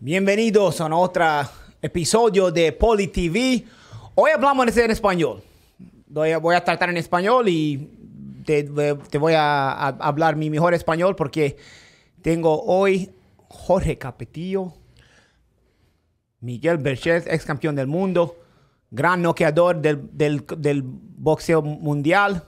Bienvenidos a otro episodio de Poli TV. Hoy hablamos en este español. Voy a tratar en español y te, voy a, hablar mi mejor español porque tengo hoy Jorge Capetillo, Miguel Berchez, ex campeón del mundo, gran noqueador del, del boxeo mundial.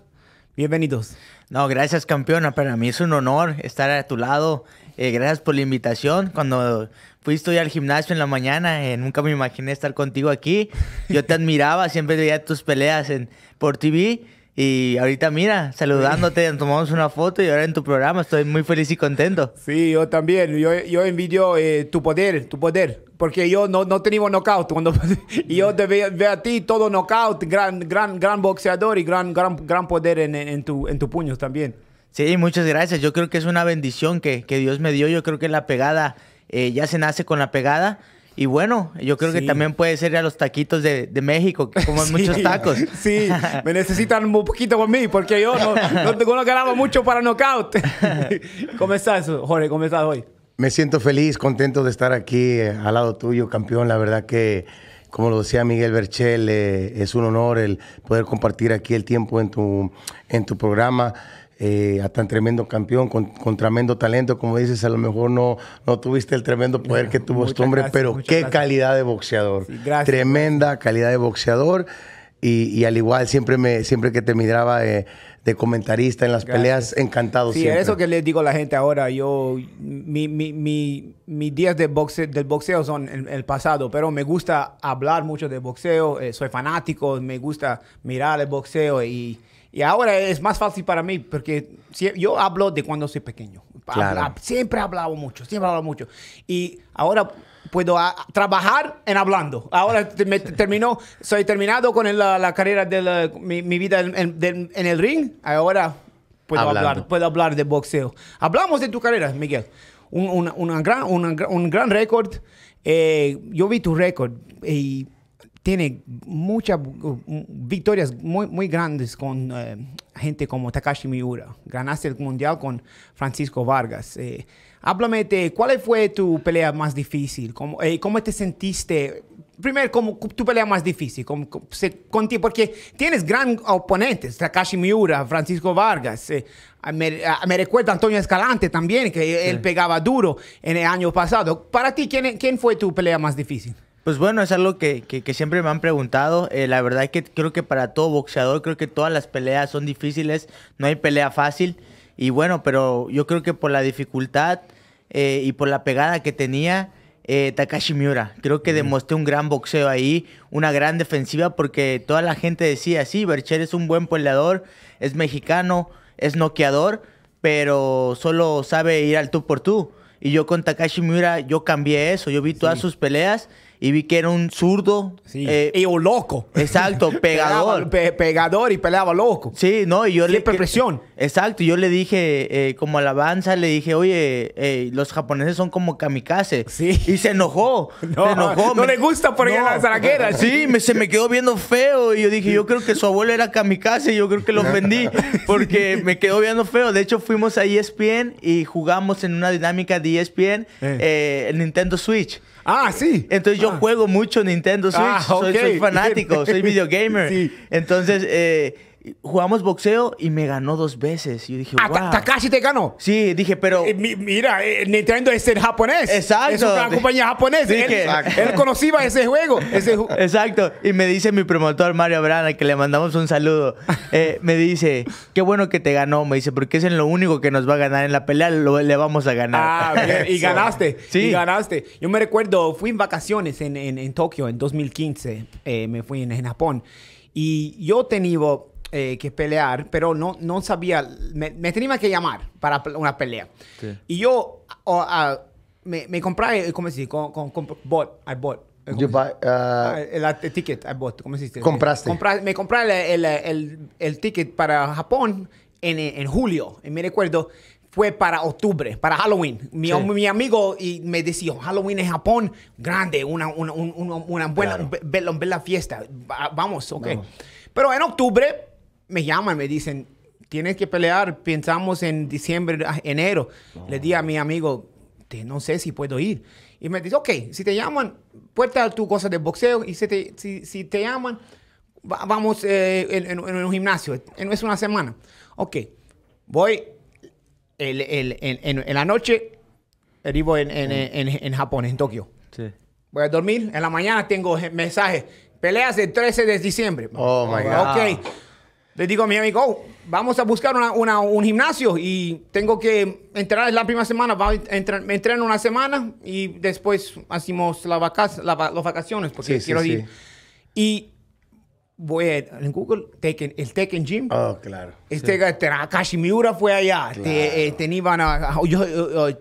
Bienvenidos. No, gracias campeona. Para mí es un honor estar a tu lado eh, gracias por la invitación. Cuando fui a estudiar al gimnasio en la mañana, eh, nunca me imaginé estar contigo aquí. Yo te admiraba, siempre veía tus peleas en, por TV. Y ahorita mira, saludándote, tomamos una foto y ahora en tu programa estoy muy feliz y contento. Sí, yo también. Yo, yo envidio eh, tu poder, tu poder. Porque yo no, no teníamos knockout. Cuando, y yo te veo, a ti todo knockout, gran, gran, gran boxeador y gran, gran, gran poder en, tu, en tus puños también. Sí, muchas gracias. Yo creo que es una bendición que, que Dios me dio. Yo creo que la pegada eh, ya se nace con la pegada. Y bueno, yo creo que también puede ser a los taquitos de, de México, que muchos tacos. Sí, me necesitan un poquito conmigo mí, porque yo no, no, que nada mucho para knockout. ¿Cómo estás, Jorge? ¿Cómo estás hoy? Me siento feliz, contento de estar aquí eh, al lado tuyo, campeón. La verdad que, como lo decía Miguel Berchel, eh, es un honor el poder compartir aquí el tiempo en tu, en tu programa. Eh, a tan tremendo campeón, con, con, tremendo talento, como dices, a lo mejor no, no tuviste el tremendo poder que tuvo este hombre, pero qué calidad de boxeador. Tremenda calidad de boxeador. Y, al igual siempre me siempre que te miraba de, comentarista en las peleas encantado sí eso que les digo a la gente ahora yo mis días de del boxeo son el, el, pasado pero me gusta hablar mucho de boxeo eh, soy fanático me gusta mirar el boxeo y y ahora es más fácil para mí porque si, yo hablo de cuando soy pequeño. siempre he hablado mucho, siempre he mucho. Y ahora puedo trabajar en hablando. Ahora me terminó, soy terminado con la, carrera de mi, vida en, el ring. Ahora puedo hablar, puedo hablar de boxeo. Hablamos de tu carrera, Miguel. Un, una, gran, un gran récord. Eh, yo vi tu récord y tiene muchas uh, victorias muy, muy grandes con eh, gente como Takashi Miura. Ganaste el mundial con Francisco Vargas. Eh, háblame de cuál fue tu pelea más difícil, cómo, eh, cómo te sentiste. Primero, fue tu pelea más difícil, porque tienes grandes oponentes, Takashi Miura, Francisco Vargas, me, me, recuerda Antonio Escalante también, que él pegaba duro en el año pasado. Para ti, quién fue tu pelea más difícil? Pues bueno, es algo que, siempre me han preguntado. Eh, la verdad que creo que para todo boxeador, creo que todas las peleas son difíciles, no hay pelea fácil. Y bueno, pero yo creo que por la dificultad eh, y por la pegada que tenía, eh, Takashi Miura. Creo que demostré un gran boxeo ahí, una gran defensiva, porque toda la gente decía, sí, Bercher es un buen peleador, es mexicano, es noqueador, pero solo sabe ir al tú por tú. Y yo con Takashi Miura, yo cambié eso, yo vi todas sus peleas y vi que era un zurdo. Eh, y o loco. Exacto, pegador. pegador y peleaba loco. Sí, no, y yo Siempre le. presión. Exacto, yo le dije, eh, como alabanza, le dije, oye, eh, los japoneses son como kamikaze. Sí. Y se enojó. No, se enojó. No le gusta por la Sí, se me quedó viendo feo y yo dije, yo creo que su abuelo era kamikaze, yo creo que lo ofendí porque me quedó viendo feo. De hecho, fuimos a ESPN y jugamos en una dinámica de ESPN, el Nintendo Switch. Ah, sí. Entonces yo ah. juego mucho Nintendo Switch. Ah, soy, fanático, soy videogamer. Entonces, eh, Jugamos boxeo y me ganó dos veces. Y yo dije, wow. Ah, Takashi casi te ganó. Sí, dije, pero. Eh, mira, eh, Nintendo es este en japonés. Exacto. Es una compañía japonesa. él, conocía ese juego. Exacto. Y me dice mi promotor Mario Brana, que le mandamos un saludo. Eh, me dice, qué bueno que te ganó. Me dice, porque es en lo único que nos va a ganar en la pelea, lo- le vamos a ganar. Ah, bien. Y ganaste. Sí. Y ganaste. Yo me recuerdo, fui en vacaciones en, Tokio en 2015. Eh, me fui en, en Japón. Y yo tenía eh, que pelear, pero no, no sabía, me, tenía que llamar para una pelea. Y yo me, compré, ¿cómo se Con, con, I bought. Eh, uh, ah, el, ticket, I bought, ¿cómo se Compraste. me compré el, el, el, ticket para Japón en, en julio, en mi recuerdo fue para octubre, para Halloween. Mi, amigo y me decía, Halloween en Japón, grande, una, una, buena, bella, fiesta. Vamos, ok. Pero en octubre me llaman, me dicen, tienes que pelear, pensamos en diciembre, enero. Le di a mi amigo, no sé si puedo ir. Y me dice, ok, si te llaman, puerta tu cosa de boxeo y si te, llaman, vamos eh, en, un gimnasio, no es una semana. Ok, voy en, la noche, Vivo en, Japón, en Tokio. Voy a dormir, en la mañana tengo mensaje. peleas el 13 de diciembre. Oh, my God. Ok. Le digo a mi amigo, oh, vamos a buscar un gimnasio y tengo que entrar en la primera semana, va entrar, me entreno una semana y después hacemos la las vacaciones porque quiero ir. Y voy en Google, el Tekken Gym. Oh, claro. Este, fue allá. Este, eh, tenían a,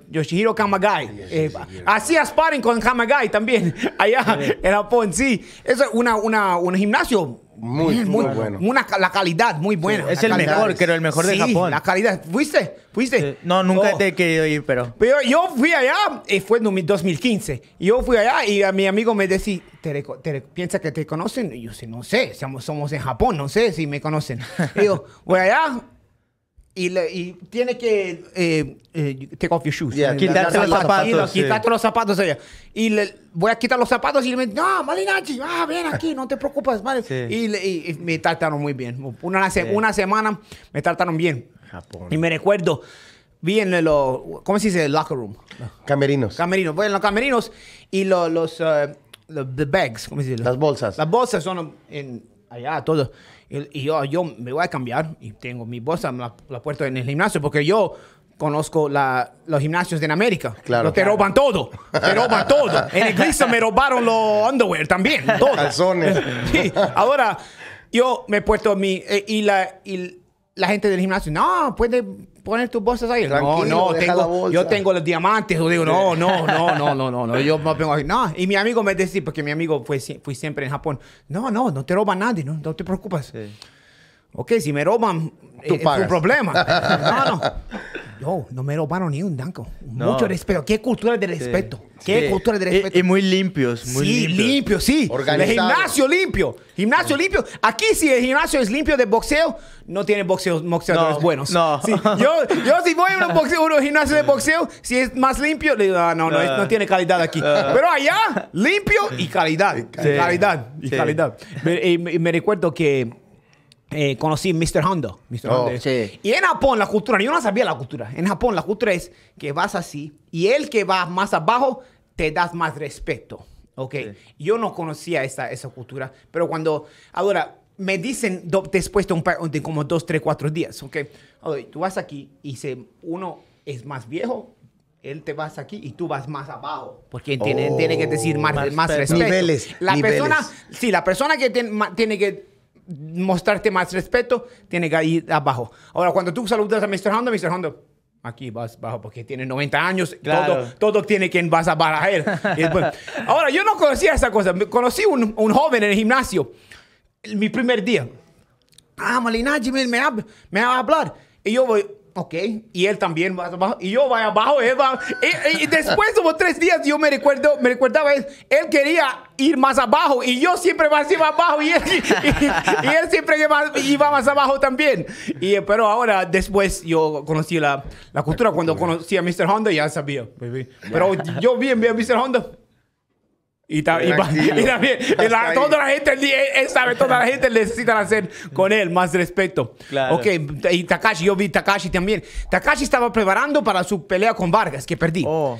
Yoshihiro Kamagai. Eh, hacía sparring con Kamagai también allá en Japón, sí. Es una, un gimnasio muy, muy, bueno. Una, la calidad muy buena. es el mejor, creo, el mejor de Japón. La calidad. ¿Fuiste? ¿Fuiste? Eh, no, nunca oh. te he querido ir, pero. Pero yo fui allá, y eh, fue en 2015. Yo fui allá y a mi amigo me decía, ¿Te, piensa que te conocen? Y yo, sí, no sé, somos, somos en Japón, no sé si me conocen. Y yo, voy allá y, tiene que eh, eh, take off your shoes. Yeah, eh, quitarte los zapatos. Quitarte los zapatos. Y le voy a quitar los zapatos y le digo, no, Malinachi, ah, ven aquí, no te preocupes, vale. Y, me trataron muy bien. Una, una semana me trataron bien. Y me recuerdo, vi en los, ¿cómo se dice? locker room. Camerinos. Camerinos. Voy en los camerinos y los, the bags, ¿cómo se dice? Las bolsas. Las bolsas son en allá, todo. Y, yo, yo me voy a cambiar y tengo mi bolsa, la, la en el gimnasio, porque yo conozco la, los gimnasios en América. Claro. te roban todo. Te roban todo. En la Iglesia me robaron los underwear también. Todo. Calzones. Sí. Ahora, yo me he puesto mi. Eh, y, la, y la gente del gimnasio, no, puede poner tus bolsas ahí. no, no, yo tengo los diamantes. Yo digo, no, no, no, no, no, no, no. Yo no tengo ahí, no. Y mi amigo me decía, porque mi amigo fue, fui siempre en Japón, no, no, no te roba nadie, no, no te preocupes. Ok, si me roban, tu es problema. no, no. No, no me lo a ni un danco. Mucho respeto. Qué cultura de respeto. Qué cultura de respeto. Y, muy limpios, muy sí, limpios. sí, Organizado. El gimnasio limpio. Gimnasio limpio. Aquí si el gimnasio es limpio de boxeo, no tiene boxeadores buenos. No. Yo, si voy a un, gimnasio de boxeo, si es más limpio, le digo, ah, no, no, no ah. tiene calidad aquí. Ah. Pero allá, limpio y calidad. Calidad. Y calidad. Y me recuerdo que eh, conocí Mr. Hondo. Mr. Oh, Hondo. Y en Japón la cultura, yo no sabía la cultura. En Japón la cultura es que vas así y el que va más abajo te das más respeto. ¿Ok? Yo no conocía esa, esa cultura, pero cuando, ahora, me dicen después de, un par, de como dos, tres, cuatro días, ¿ok? hoy tú vas aquí y si uno es más viejo, él te vas aquí y tú vas más abajo. Porque tiene, que decir oh, más, respeto. Niveles, la persona, sí, la persona que tiene que mostrarte más respeto, tiene que ir abajo. Ahora, cuando tú saludas a Mr. Honda, Mr. Honda, aquí vas bajo porque tiene 90 años, todo, todo, tiene quien vas a barajar. ahora, yo no conocía esa cosa. Conocí un, un joven en el gimnasio, mi primer día. Ah, Malinaji me, me va a hablar. Y yo voy, Ok, y él también va abajo, y yo voy abajo, él Y, después, como tres días, yo me recuerdo, me recordaba, él, quería ir más abajo, y yo siempre más abajo, y él, siempre iba, iba, más abajo también. Y, pero ahora, después, yo conocí la, cultura. Cuando conocí a Mr. Honda, ya sabía, Pero yo bien vi a Mr. Honda, y, y, también, toda la gente, sabe, toda la gente necesita hacer con él más respeto. Claro. y Takashi, yo vi Takashi también. Takashi estaba preparando para su pelea con Vargas, que perdí. Oh.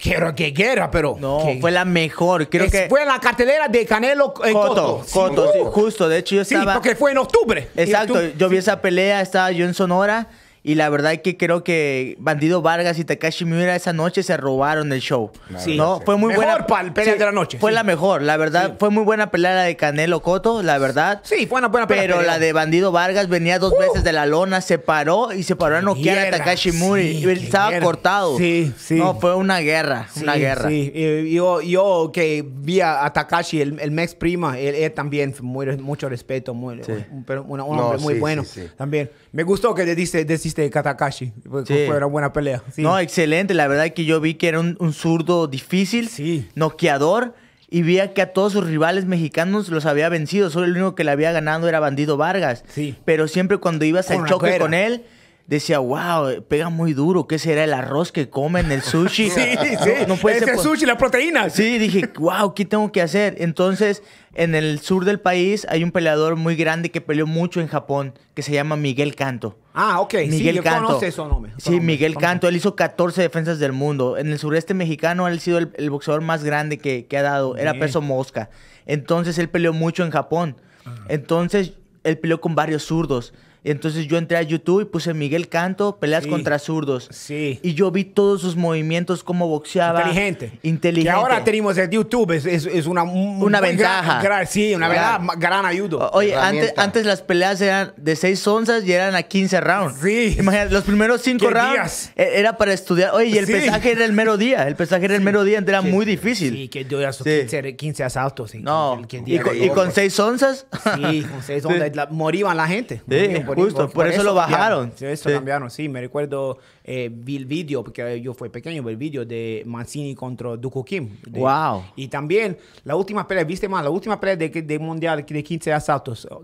quiero que guerra, pero. No, fue la mejor. Creo que. Fue en la cartelera de Canelo en Coto. Coto, sí, justo. De hecho, yo estaba. Sí, porque fue en octubre. Exacto, yo vi esa pelea, estaba yo en Sonora. Y la verdad es que creo que Bandido Vargas y Takashi Miura esa noche se robaron el show. Sí. ¿no? Fue muy mejor buena. pelea de la noche. Fue la mejor, la verdad. Fue muy buena pelea la de Canelo Coto, la verdad. Sí, fue una buena pelea. Pero la de Bandido Vargas venía dos uh. veces de la lona, se paró y se paró a noquear a Takashi Miura. y estaba cortado. Sí, sí. No, fue una guerra, una guerra. Sí, yo, yo que vi a, Takashi, el, el Mex Prima, él, también, muere mucho respeto, muy, pero un, hombre muy bueno también. Me gustó que te dice, deciste de este, Katakashi. Fue, fue una buena pelea. No, excelente. La verdad que yo vi que era un, zurdo difícil, noqueador. Y vi que a todos sus rivales mexicanos los había vencido. Solo el único que le había ganado era Bandido Vargas. Sí. Pero siempre cuando ibas al choque con él, decía, wow, pega muy duro. ¿Qué será el arroz que comen, el sushi? sí, sí. No, puede es ser, el sushi, la proteína. Sí, dije, wow, ¿qué tengo que hacer? Entonces, en el sur del país hay un peleador muy grande que peleó mucho en Japón, que se llama Miguel Canto. Ah, ok. Miguel sí, Canto. Yo no nombre. sí, Miguel Canto. Él hizo 14 defensas del mundo. En el sureste mexicano, él ha sido el, boxeador más grande que, ha dado. Era peso mosca. Entonces, él peleó mucho en Japón. Ah. Entonces, él peleó con varios zurdos. Entonces yo entré a YouTube y puse Miguel Canto, peleas contra zurdos. Sí. Y yo vi todos sus movimientos, cómo boxeaba. Inteligente. Inteligente. Y ahora tenemos el eh, YouTube, es, una, una ventaja. sí, una verdad, gran ayuda. Oye, antes, las peleas eran de 6 onzas y eran a 15 rounds. Sí. Imagínate, los primeros 5 rounds e, era para estudiar. Oye, y el pesaje era el mero día. El pesaje era el mero día, era muy difícil. Sí, que yo ya 15, 15, asaltos. no. y, con, seis 6 onzas. Sí, con 6 onzas. La, morían la gente. Sí. Justo, por, eso, lo bajaron. eso sí. cambiaron, sí. Me recuerdo, eh, vi el vídeo, porque yo fui pequeño, vi el vídeo de Mancini contra Duco Kim. wow. Y también la última pelea, viste más, la última pelea de, Mundial de 15 asaltos, uh,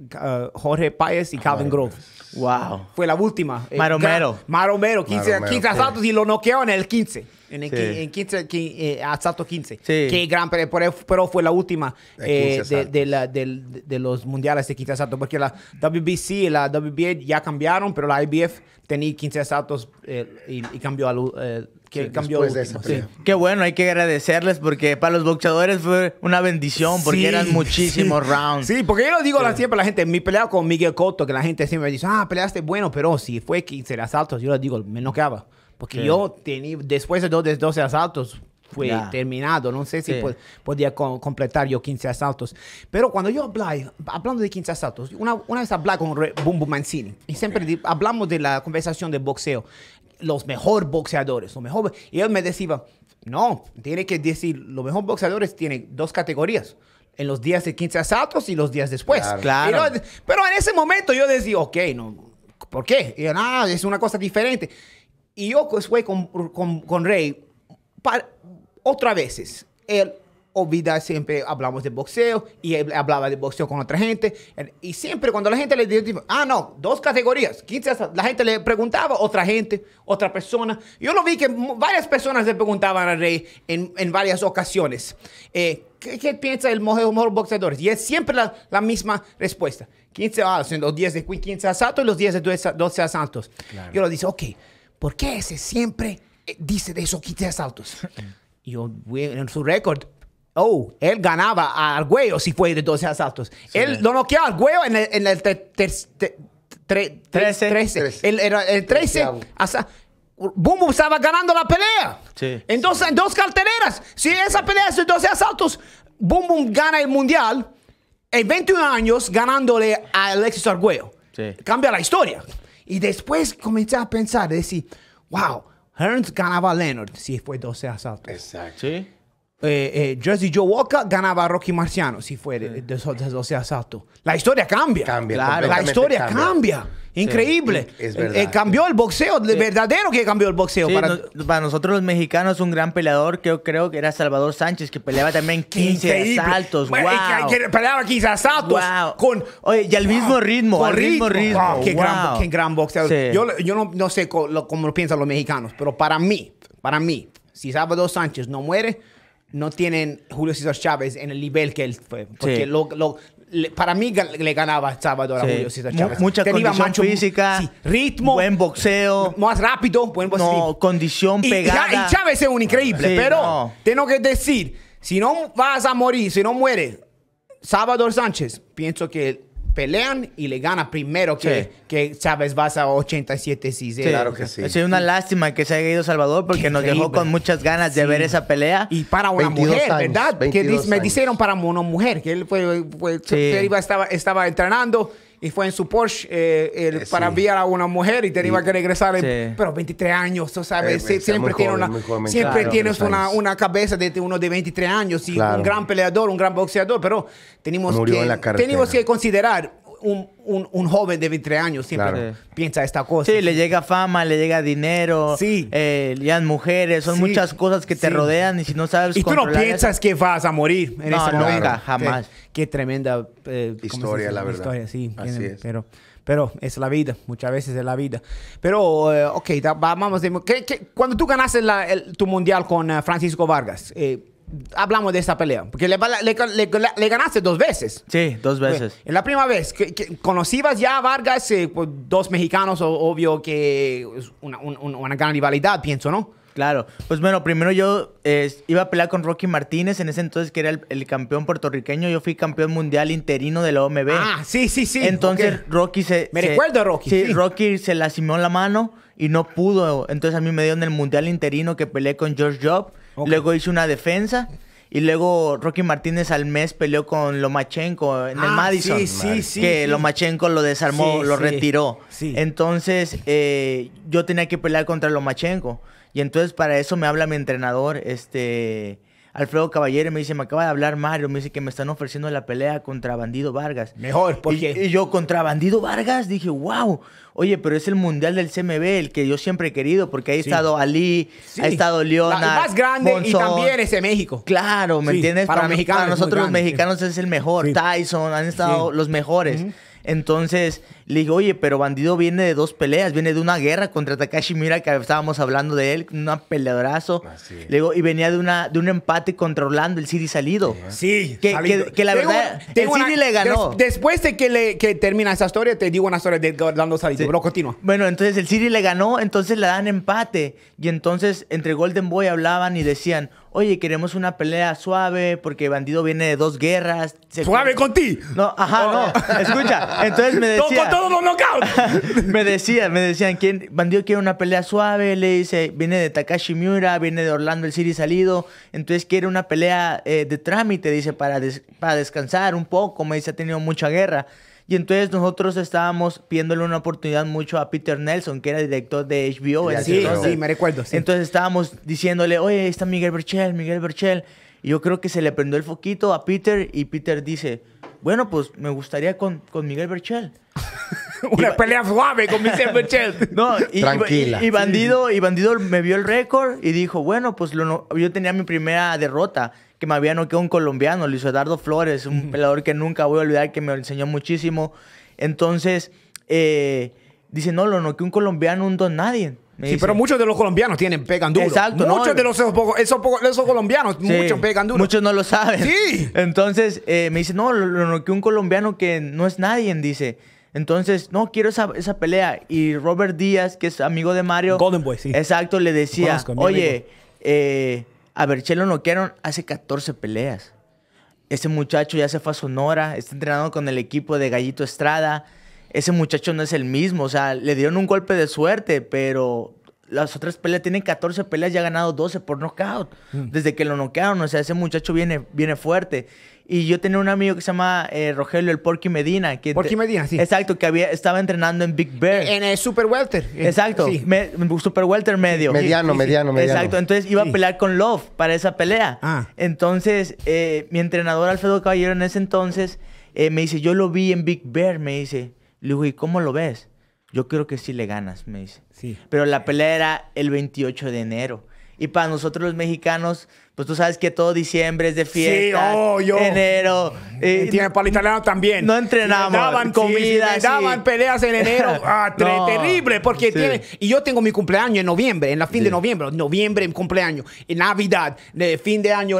Jorge Páez y Calvin Grove. Wow. Fue la última. Eh, Maromero. Maromero, 15, 15 asaltos y lo noqueó en el 15 en, 15, 15 asalto 15. Sí. Eh, gran, pero, pero, fue la última eh, de, los mundiales de 15 asaltos, porque la WBC y la WBA ya cambiaron, pero la IBF tenía 15 asaltos eh, y, cambió al que cambió Qué bueno, hay que agradecerles porque para los boxeadores fue una bendición porque eran muchísimos rounds. Sí, porque yo lo digo siempre a la gente, mi pelea con Miguel Cotto, que la gente siempre dice, ah, peleaste bueno, pero si fue 15 asaltos, yo lo digo, me noqueaba. Porque yo tenía, después de, dos, 12 asaltos, fue terminado. No sé si podía completar yo 15 asaltos. Pero cuando yo hablé, hablando de 15 asaltos, una, una vez hablé con Bumbo Mancini y siempre hablamos de la conversación de boxeo. Los mejores boxeadores, los mejores. Y él me decía, no, tiene que decir, los mejores boxeadores tienen dos categorías en los días de 15 asaltos y los días después. Claro. pero en ese momento yo decía, ok, no, ¿por qué? Y yo, ah, es una cosa diferente. Y yo fue con, con, con Rey otra veces. Él olvida, siempre hablamos de boxeo y él hablaba de boxeo con otra gente. Y siempre cuando la gente le dijo, ah, no, dos categorías, 15, la gente le preguntaba, otra gente, otra persona. Yo lo vi que varias personas le preguntaban a Rey en, en varias ocasiones, eh, ¿qué, piensa el mejor, boxeador? Y es siempre la, misma respuesta. 15 ah, los 10 de 15 asaltos y los 10 de 12 asaltos. Yo lo dije, ok ¿por qué ese siempre eh, dice de esos 15 asaltos? Y yo, en su récord, oh, él ganaba a Arguello si fue de 12 asaltos. Él lo noqueó a Arguello en el, en el 13. 13. El, el, 13 Boom Boom estaba ganando la pelea. Sí, Entonces, en dos cartereras. Si esa pelea es de 12 asaltos, Boom Boom gana el mundial en 21 años ganándole a Alexis Arguello. Cambia la historia. Y después comencé a pensar, decir, wow, Hearns ganaba a Leonard si fue 12 asaltos. Exacto. ¿Sí? Eh, eh, Jersey Joe Walker ganaba a Rocky Marciano, si fue de, de esos La historia cambia. Cambia, La historia cambia. Increíble. Eh, cambió el boxeo, de verdadero que cambió el boxeo. para... nosotros los mexicanos un gran peleador, que yo creo que era Salvador Sánchez, que peleaba también 15 saltos. asaltos. peleaba 15 asaltos. Con, y al mismo ritmo, al mismo ritmo. qué, Gran, boxeador. Yo, no, sé cómo lo piensan los mexicanos, pero para mí, para mí, si Salvador Sánchez no muere, no tienen Julio César Chávez en el nivel que él fue. Porque para mí le ganaba Salvador a Julio César Chávez. Mucha Tenía condición física, ritmo, buen boxeo, más rápido, buen boxeo. No, condición pegada. Y, Chávez es un increíble, pero tengo que decir, si no vas a morir, si no mueres, Salvador Sánchez, pienso que pelean y le gana primero que, que Chávez vas a 87 6 sí, Claro que sí. Es una lástima que se haya ido Salvador porque nos dejó con muchas ganas de ver esa pelea. Y para una mujer, ¿verdad? me dijeron para una mujer, que él fue, estaba, estaba entrenando y fue en su Porsche eh, eh, para enviar a una mujer y tenía que regresar. Pero 23 años, tú sabes, eh, siempre, tiene siempre tienes una, cabeza de uno de 23 años y un gran peleador, un gran boxeador, pero tenemos, tenemos que considerar un, joven de 23 años siempre piensa esta cosa. Sí, le llega fama, le llega dinero, sí. eh, llegan mujeres, eh, son muchas cosas que te rodean y si no sabes... Y tú no piensas que vas a morir en no, ese jamás. Qué, tremenda eh, historia, la verdad. sí. Así es. Pero, pero es la vida, muchas veces es la vida. Pero, eh, ok, vamos, ¿qué, cuando tú ganaste tu mundial con Francisco Vargas, eh, hablamos de esta pelea. Porque le, ganaste dos veces. Sí, dos veces. En la primera vez, que, conocías ya a Vargas, eh, pues, dos mexicanos, obvio que es una, una, gran rivalidad, pienso, ¿no? Claro. Pues bueno, primero yo eh, iba a pelear con Rocky Martínez, en ese entonces que era el, campeón puertorriqueño. Yo fui campeón mundial interino de la OMB. Ah, sí, sí, sí. Entonces Rocky se... Me recuerdo a Rocky. Sí, Rocky se lastimó la mano y no pudo. Entonces a mí me dio en el mundial interino que peleé con George Job. Luego hizo una defensa. Y luego Rocky Martínez al mes peleó con Lomachenko en el ah, Madison. Sí, sí, sí. Que Lomachenko lo desarmó, lo sí, retiró. Entonces eh, yo tenía que pelear contra Lomachenko. Y entonces para eso me habla mi entrenador, este, Alfredo Caballero me dice, me acaba de hablar Mario, me dice que me están ofreciendo la pelea contra Bandido Vargas. Mejor, porque... Y, y yo, ¿contra Bandido Vargas? Dije, wow. Oye, pero es el mundial del CMB, el que yo siempre he querido, porque ahí ha estado Ali, ha estado Leona. el más grande y también es de México. Claro, ¿me entiendes? Para, mexicanos nosotros los mexicanos es el mejor. Tyson, han estado los mejores. Entonces, le digo, oye, pero Bandido viene de dos peleas, viene de una guerra contra Takashi Mira, que estábamos hablando de él, un peleadorazo. Le digo, y venía de, una, de un empate contra Orlando, el City salido. Sí, que, la verdad, el Siri le ganó. después de que, le, termina esa historia, te digo una historia de Orlando salido, pero continúa. Bueno, entonces el Siri le ganó, entonces le dan empate. Y entonces entre Golden Boy hablaban y decían, oye, queremos una pelea suave porque Bandido viene de dos guerras. ¿Suave con ti? No, ajá, no. Oh. Escucha, entonces me decía todos los me decían, me decían, ¿quién, Bandido quiere una pelea suave, le dice, viene de Takashi Miura, viene de Orlando el City salido, entonces quiere una pelea eh, de trámite, dice, para, para descansar un poco, me dice, ha tenido mucha guerra. Y entonces nosotros estábamos pidiéndole una oportunidad mucho a Peter Nelson, que era director de HBO. Sí, sí, me recuerdo. Entonces estábamos diciéndole, oye, está Miguel Berchel, Miguel Berchel. Y yo creo que se le prendió el foquito a Peter y Peter dice, bueno, pues me gustaría con, Miguel Berchel. Una pelea suave con Miguel Berchel. no, y, Tranquila. Y, Bandido, y Bandido me vio el récord y dijo, bueno, pues lo yo tenía mi primera derrota, que me había noqueado un colombiano, Luis Eduardo Flores, un peleador que nunca voy a olvidar, que me enseñó muchísimo. Entonces, eh, dice, no, lo noqueó un colombiano, un don nadie sí, pero muchos de los colombianos tienen pegan duro. Exacto, muchos de los esos, colombianos, muchos pegan duro. Muchos no lo saben. Sí. Entonces eh, me dice, no, lo, noqueó un colombiano que no es nadie, dice. Entonces, no, quiero esa, esa, pelea. Y Robert Díaz, que es amigo de Mario. Golden Boy, sí. Exacto, le decía, oye, eh, a Berchelo lo noquearon hace 14 peleas. Ese muchacho ya se fue a Sonora, está entrenando con el equipo de Gallito Estrada ese muchacho no es el mismo. O sea, le dieron un golpe de suerte, pero las otras peleas tienen 14 peleas y ha ganado 12 por knockout. Mm. Desde que lo noquearon. O sea, ese muchacho viene, viene fuerte. Y yo tenía un amigo que se llama eh, Rogelio el Porky Medina. Que Porky Medina, sí. Exacto, que había, estaba entrenando en Big Bear. En el Super Welter. Eh, Exacto, Super Welter medio. Mediano, mediano, mediano. Exacto, entonces iba a pelear con Love para esa pelea. Ah. Entonces, eh, mi entrenador Alfredo Caballero en ese entonces me dice, yo lo vi en Big Bear, me dice. Le digo, ¿y cómo lo ves? Yo creo que sí le ganas, me dice. Sí. Pero la pelea era el 28 de enero. Y para nosotros los mexicanos, pues tú sabes que todo diciembre es de fiesta. Sí, oh, yo. Enero. y tiene para el italiano también. No entrenamos. daban comida. daban peleas en enero. Ah, terrible. Porque tiene. Y yo tengo mi cumpleaños en noviembre, en la fin de noviembre. Noviembre, mi cumpleaños. En Navidad, de fin de año,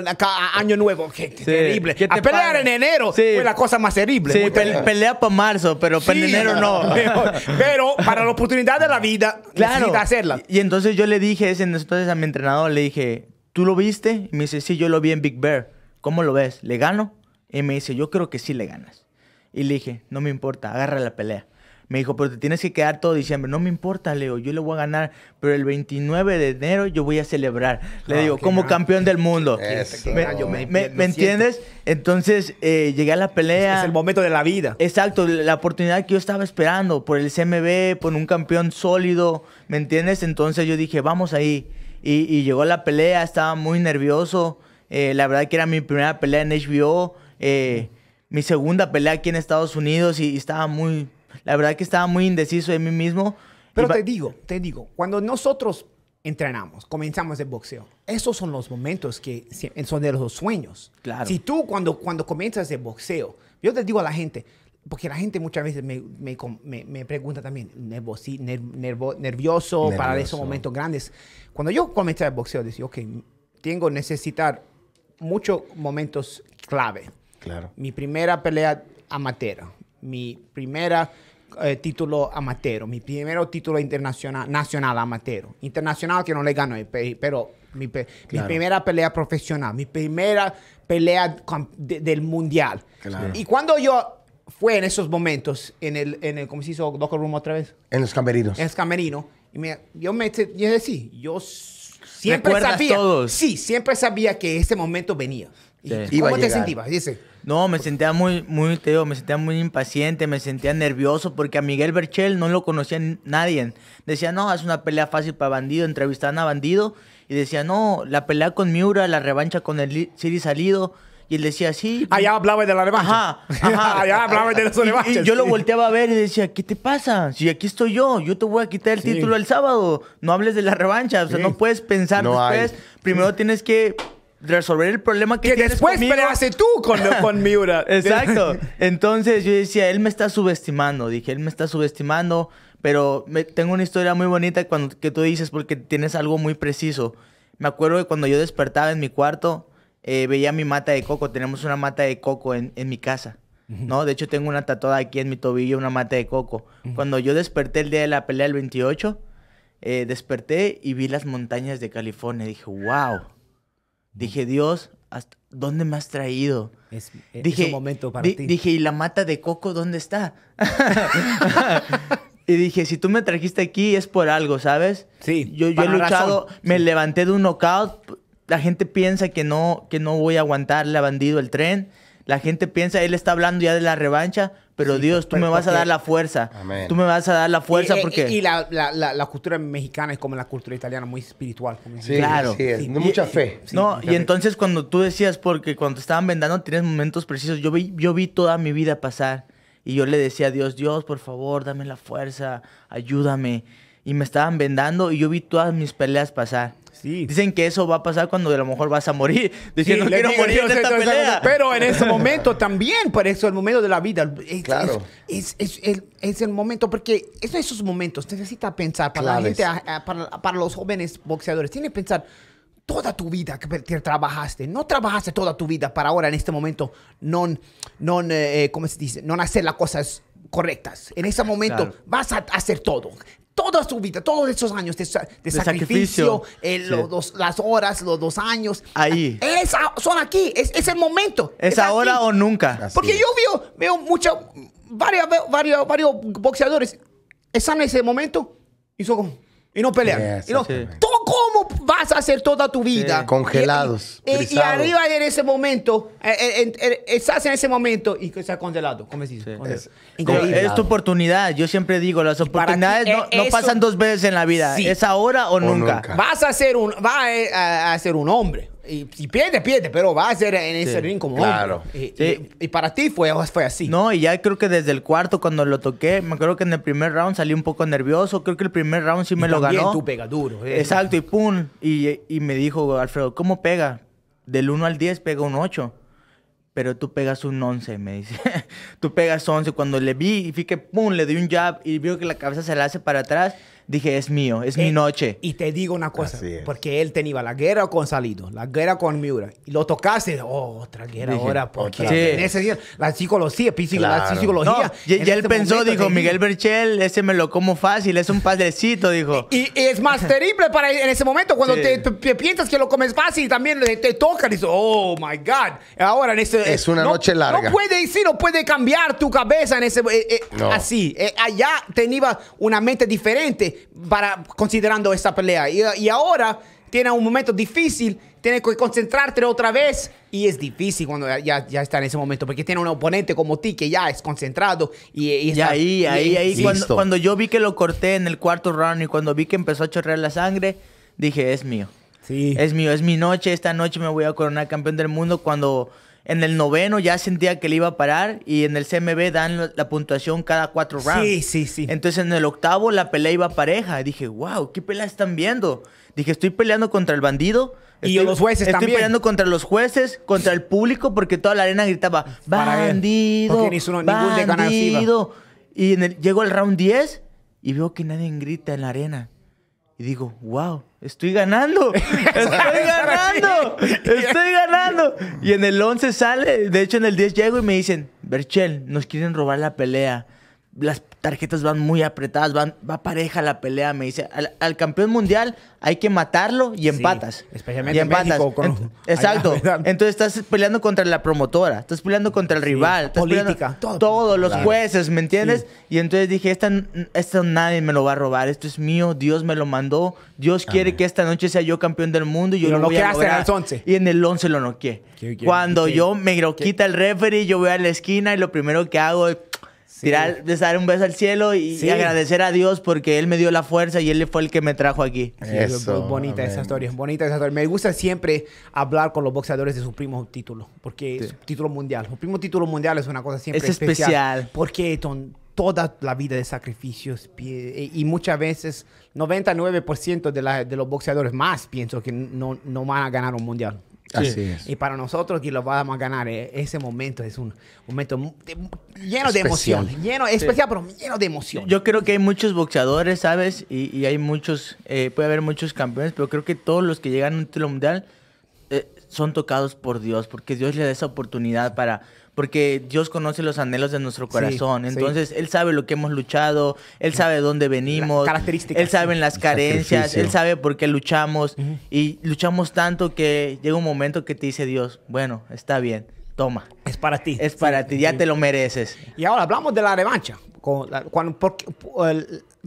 año nuevo. Qué, terrible. a pelear en enero fue la cosa más terrible. Sí, pelea para marzo, pero para enero no. Pero, para la oportunidad de la vida, claro. hacerla. Y, y entonces yo le dije, entonces a mi entrenador le dije, ¿tú lo viste? Y me dice, sí, yo lo vi en Big Bear. ¿Cómo lo ves? ¿Le gano? Y me dice, yo creo que sí le ganas. Y le dije, no me importa, agarra la pelea. Me dijo, pero te tienes que quedar todo diciembre. No me importa, Leo, yo le voy a ganar, pero el 29 de enero yo voy a celebrar. Le ah, digo, como ah. campeón del mundo. Ah, me, entiendes? Entonces eh, llegué a la pelea. es, el momento de la vida. Exacto, la oportunidad que yo estaba esperando por el CMB, por un campeón sólido, ¿me entiendes? Entonces yo dije, vamos ahí. Y, llegó la pelea, estaba muy nervioso. Eh, la verdad que era mi primera pelea en HBO, eh, mi segunda pelea aquí en Estados Unidos y, y, estaba muy, la verdad que estaba muy indeciso de mí mismo. Pero te digo, te digo, cuando nosotros entrenamos, comenzamos el boxeo, esos son los momentos que son de los sueños. Claro. Si tú cuando, cuando comienzas el boxeo, yo te digo a la gente, porque la gente muchas veces me, me, me, pregunta también, nervo, nervioso, para esos momentos grandes. Cuando yo comencé el boxeo, decía, ok, tengo necesitar muchos momentos clave. Claro. Mi primera pelea amateur, mi primera eh, título amateur, mi primer título internacional, nacional amateur. Internacional que no le gano, pero mi, mi primera pelea profesional, mi primera pelea del mundial. Y cuando yo fue en esos momentos, en el, en el ¿cómo se hizo Locker Room otra vez? En los camerinos. En los Y yo me yo sí, yo siempre sabía. Todos? Sí, siempre sabía que ese momento venía. ¿Cómo te sentías? No, me sentía muy, muy, me sentía muy impaciente, me sentía nervioso porque a Miguel Berchel no lo conocía nadie. Decía, no, es una pelea fácil para bandido, entrevistaban a bandido y decía, no, la pelea con Miura, la revancha con el Siri Salido. Y le decía, sí. Allá ah, hablaba de la revancha. Ajá, ajá. Allá hablaba de Y, yo lo volteaba a ver y decía, ¿qué te pasa? Si aquí estoy yo, yo te voy a quitar el título el sábado. No hables de la revancha. O sea, no puedes pensar después. Primero tienes que resolver el problema que, que tienes después conmigo. tú con, con Miura. Exacto. Entonces yo decía, él me está subestimando. Dije, él me está subestimando. Pero me, tengo una historia muy bonita cuando, que tú dices porque tienes algo muy preciso. Me acuerdo que cuando yo despertaba en mi cuarto eh, veía mi mata de coco. Tenemos una mata de coco en, mi casa. ¿No? De hecho, tengo una tatuada aquí en mi tobillo, una mata de coco. Cuando yo desperté el día de la pelea, el 28, eh, desperté y vi las montañas de California. Dije, wow. Dije, Dios, ¿dónde me has traído? Es, dije, un momento para ti. Dije, ¿y la mata de coco dónde está? y dije, si tú me trajiste aquí es por algo, ¿sabes? Sí. Yo, he luchado, me levanté de un knockout la gente piensa que no, que no voy a aguantarle a bandido el tren. La gente piensa, él está hablando ya de la revancha, pero Dios, tú me vas a dar la fuerza. Tú me vas a dar la fuerza porque... Y, la, cultura mexicana es como la cultura italiana, muy espiritual. Sí, claro. Sí, No, mucha fe. no, y entonces cuando tú decías, porque cuando estaban vendando tienes momentos precisos, yo vi, yo vi toda mi vida pasar y yo le decía a Dios, Dios, por favor, dame la fuerza, ayúdame. Y me estaban vendando y yo vi todas mis peleas pasar. Sí. Dicen que eso va a pasar cuando a lo mejor vas a morir. diciendo que no quiero morir en esta pelea. pero en ese momento también, por eso el momento de la vida. Es, claro. Es, el momento, porque esos momentos necesita pensar para la gente, para, los jóvenes boxeadores. Tiene que pensar toda tu vida que trabajaste. No trabajaste toda tu vida para ahora, en este momento, no, no eh, eh se dice? No hacer las cosas correctas. En ese momento vas a hacer todo toda su vida, todos esos años de, sacrificio, eh, los, las horas, los dos años. Ahí. Es, son aquí, es, el momento. Es, ahora o nunca. Porque yo veo, veo muchos, varios, varios, varios boxeadores están en ese momento y y no pelean. y no, vas a hacer toda tu vida. congelados. Y, arriba en ese momento, eh, eh, eh, estás en ese momento y estás congelado. ¿Cómo es, es tu oportunidad. Yo siempre digo, las oportunidades no, pasan dos veces en la vida. Es ahora o, nunca. Vas a ser un, va a ser un hombre y, y, pierde, pero va a ser en ese ring como claro. Y, y, para ti fue, fue así. No, y ya creo que desde el cuarto cuando lo toqué, me acuerdo que en el primer round salí un poco nervioso. Creo que el primer round sí me lo ganó. tú pega duro. Eh. Exacto, y pum. Y, me dijo Alfredo, ¿cómo pega? Del 1 al 10 pega un 8. Pero tú pegas un 11, me dice. tú pegas 11. Cuando le vi, y fui que pum, le di un jab y vio que la cabeza se la hace para atrás dije, es mío, es mi eh, noche. Y te digo una cosa, porque él tenía la guerra con Salido, la guerra con Miura. Y lo tocaste, oh, otra guerra ahora, porque en ese día, la psicología, la psicología. ya él este pensó, dijo, Miguel Berchel, ese me lo como fácil, es un padrecito, dijo. Y, es más terrible para en ese momento, cuando te, piensas que lo comes fácil también te, te toca, oh my God. Ahora en ese. Es una noche larga. No puede, sí, no puede cambiar tu cabeza en ese. Eh, eh, así. allá tenía una mente diferente para, considerando esta pelea. Y, ahora tiene un momento difícil, tiene que concentrarte otra vez. Y es difícil cuando ya, está en ese momento, porque tiene un oponente como ti que ya es concentrado. Y, ahí, ahí, ahí. Cuando, yo vi que lo corté en el cuarto round y cuando vi que empezó a chorrear la sangre, dije, es mío. Es mío, es mi noche. Esta noche me voy a coronar campeón del mundo cuando en el noveno ya sentía que le iba a parar y en el CMB dan la puntuación cada cuatro rounds. Sí, sí, sí. Entonces en el octavo la pelea iba pareja. dije, wow, ¿qué pelea están viendo? Dije, estoy peleando contra el bandido. y los jueces estoy peleando contra los jueces, contra el público, porque toda la arena gritaba, bandido, bandido. Y en el, llego al round 10 y veo que nadie grita en la arena. Y digo, wow, estoy ganando, estoy ganando, estoy ganando. Y en el 11 sale, de hecho en el 10 llego y me dicen, Berchel, nos quieren robar la pelea las tarjetas van muy apretadas, van, va pareja la pelea, me dice, al, campeón mundial hay que matarlo y empatas. especialmente en empatas. exacto. Entonces estás peleando contra la promotora, estás peleando contra el rival, estás política, todos los jueces, ¿me entiendes? Y entonces dije, esto nadie me lo va a robar, esto es mío, Dios me lo mandó, Dios quiere que esta noche sea yo campeón del mundo y yo no lo, Y en el 11 lo noqué. Cuando yo me lo quita el referee, yo voy a la esquina y lo primero que hago es tirar, dar un beso al cielo y, agradecer a Dios porque Él me dio la fuerza y Él fue el que me trajo aquí. Eso, es bonita esa historia, bonita esa historia. Me gusta siempre hablar con los boxeadores de su primo título, porque su título mundial, su primo título mundial es una cosa siempre es especial, Porque toda la vida de sacrificios eh, y muchas veces 99% de, de los boxeadores más pienso que no, no van a ganar un mundial. Y para nosotros que lo vamos a ganar, eh, ese momento es un momento lleno de emoción. Lleno, especial, pero lleno de emoción. Yo creo que hay muchos boxeadores, ¿sabes? Y, y hay muchos, eh, puede haber muchos campeones, pero creo que todos los que llegan a un título mundial son tocados por Dios, porque Dios le da esa oportunidad para, porque Dios conoce los anhelos de nuestro corazón, entonces Él sabe lo que hemos luchado, Él sabe dónde venimos, características, Él sabe las carencias, Él sabe por qué luchamos y luchamos tanto que llega un momento que te dice Dios, bueno, está bien, toma. Es para ti. Es para ti, ya te lo mereces. Y ahora hablamos de la revancha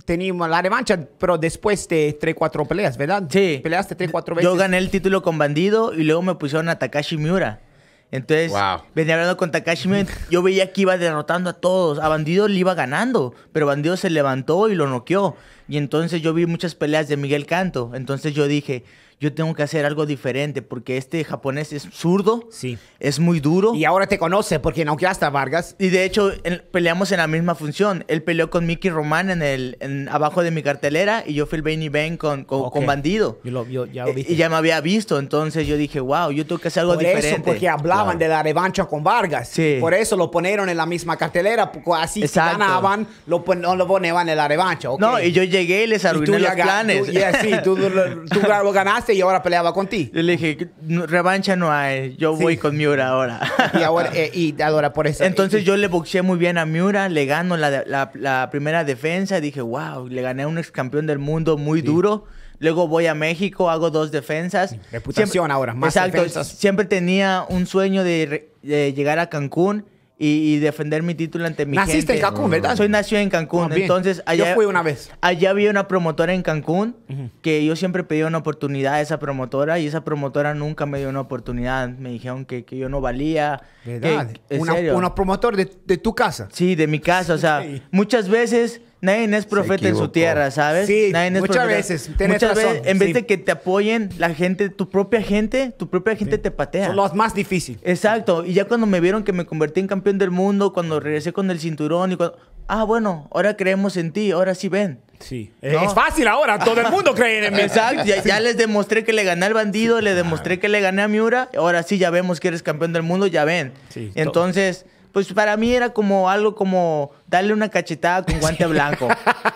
teníamos la revancha, pero después de 3-4 peleas, ¿verdad? Sí. Peleaste 3-4 veces. Yo gané el título con Bandido y luego me pusieron a Takashi Miura. Entonces, venía hablando con Takashi. Miura. Yo veía que iba derrotando a todos. A Bandido le iba ganando, pero Bandido se levantó y lo noqueó. Y entonces yo vi muchas peleas de Miguel Canto. Entonces yo dije, yo tengo que hacer algo diferente porque este japonés es zurdo, sí. es muy duro. Y ahora te conoce porque no hasta Vargas. Y de hecho peleamos en la misma función. Él peleó con Mickey Román en el abajo de mi cartelera y yo fui el Benny Ben con, con, Bandido. Yo lo, eh, y ya me había visto, entonces yo dije, wow, yo tengo que hacer algo Por diferente. Eso, porque hablaban de la revancha con Vargas. Sí. Por eso lo ponieron en la misma cartelera, así ganaban, lo, no lo ponían en la revancha. No, y yo llegué y les arruiné los planes. sí, tú, lo tú ganaste y ahora peleaba con ti. le dije, revancha no hay, yo voy con Miura ahora. Y ahora, eh, por eso. Entonces yo le boxeé muy bien a Miura, le gano la, primera defensa, dije, wow, le gané a un ex campeón del mundo muy duro. Luego voy a México, hago dos defensas. Reputación ahora, más Exacto, defensas. siempre tenía un sueño de llegar a Cancún y, defender mi título ante mi Naciste en Cancún, ¿verdad? Soy nacido en Cancún. Oh, entonces, allá, yo fui una vez. Allá había una promotora en Cancún que yo siempre pedí una oportunidad a esa promotora y esa promotora nunca me dio una oportunidad. Me dijeron que, yo no valía. ¿Verdad? Que, una, promotora de, tu casa. Sí, de mi casa. O sea, muchas veces Nadie es profeta en su tierra, ¿sabes? Sí, Nadie es muchas veces. Tienes muchas veces, en vez de que te apoyen, la gente, tu propia gente, tu propia gente te patea. Son los más difíciles. Exacto. Y ya cuando me vieron que me convertí en campeón del mundo, cuando regresé con el cinturón y cuando... Ah, bueno, ahora creemos en ti, ahora sí ven. Sí. Es fácil ahora, todo el mundo cree en mí. Exacto, ya, les demostré que le gané al bandido, le demostré que le gané a Miura, ahora sí ya vemos que eres campeón del mundo, ya ven. Sí, Entonces pues para mí era como algo como darle una cachetada con guante blanco.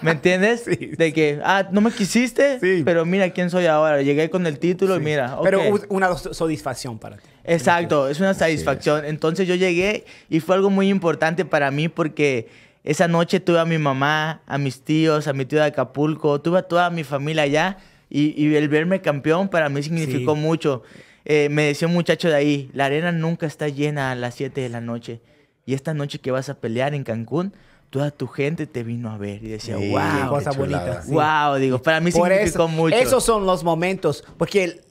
¿Me entiendes? De que, ah, no me quisiste, pero mira quién soy ahora. Llegué con el título y mira. Pero una satisfacción para ti. Exacto, es una satisfacción. Entonces yo llegué y fue algo muy importante para mí porque esa noche tuve a mi mamá, a mis tíos, a mi tío de Acapulco, tuve a toda mi familia allá y, el verme campeón para mí significó mucho. Eh, me decía un muchacho de ahí, la arena nunca está llena a las 7 de la noche y esta noche que vas a pelear en Cancún, toda tu gente te vino a ver y decía, wow, cosa bonita. Wow, digo, para mí significó mucho. Esos son los momentos, porque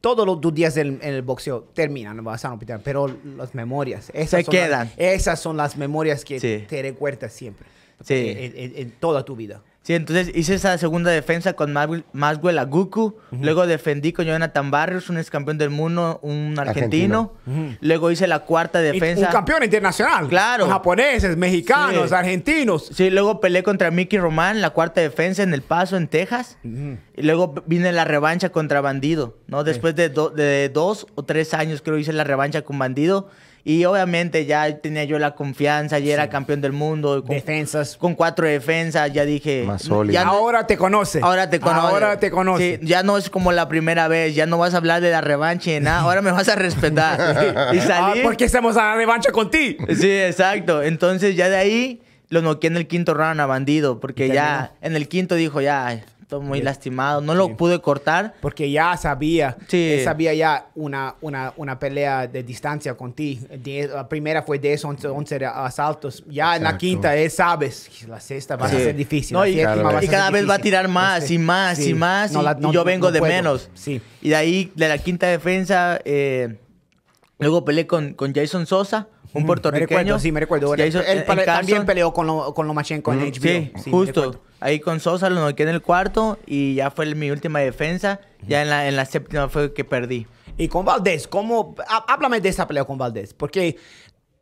todos los días en, el boxeo terminan, vas a no pero las memorias, esas son quedan. Las, esas son las memorias que te recuerdas siempre. En, en toda tu vida. Sí, entonces hice esa segunda defensa con Maswell Aguku. Luego defendí con Jonathan Barrios, un ex campeón del mundo, un argentino. Luego hice la cuarta defensa. Un campeón internacional. Claro. japoneses, mexicanos, argentinos. Sí, luego peleé contra Mickey Román, la cuarta defensa en El Paso, en Texas. Y luego vine la revancha contra Bandido, ¿no? Después de, de dos o tres años creo hice la revancha con Bandido. Y obviamente ya tenía yo la confianza, ya era campeón del mundo. Con, Defensas. Con cuatro defensas, ya dije. Más Ya ahora te conoce. Ahora te conoce. Ahora te conoce. ya no es como la primera vez, ya no vas a hablar de la revancha y nada, ahora me vas a respetar. y salí. Ah, ¿Por estamos a la revancha contigo? Sí, exacto. Entonces ya de ahí lo noqué en el quinto round a bandido, porque ya en el quinto dijo, ya Estoy muy lastimado. No lo pude cortar. Porque ya sabía. sabía ya una, una, pelea de distancia con ti. la primera fue 10, 11, 11 asaltos. Ya en la quinta él sabes. La sexta va a ser difícil. y, cada vez va a tirar más este, y más y más. y yo vengo de menos. Y de ahí, de la quinta defensa, eh, luego peleé con, con Jason Sosa un puertorriqueño. sí, me recuerdo. Él, también peleó con, con Lomachenko en HBO. sí justo. Ahí con Sosa lo noqué en el cuarto y ya fue mi última defensa. Ya en la, en la séptima fue que perdí. Y con Valdés, ¿cómo? Háblame de esa pelea con Valdés. Porque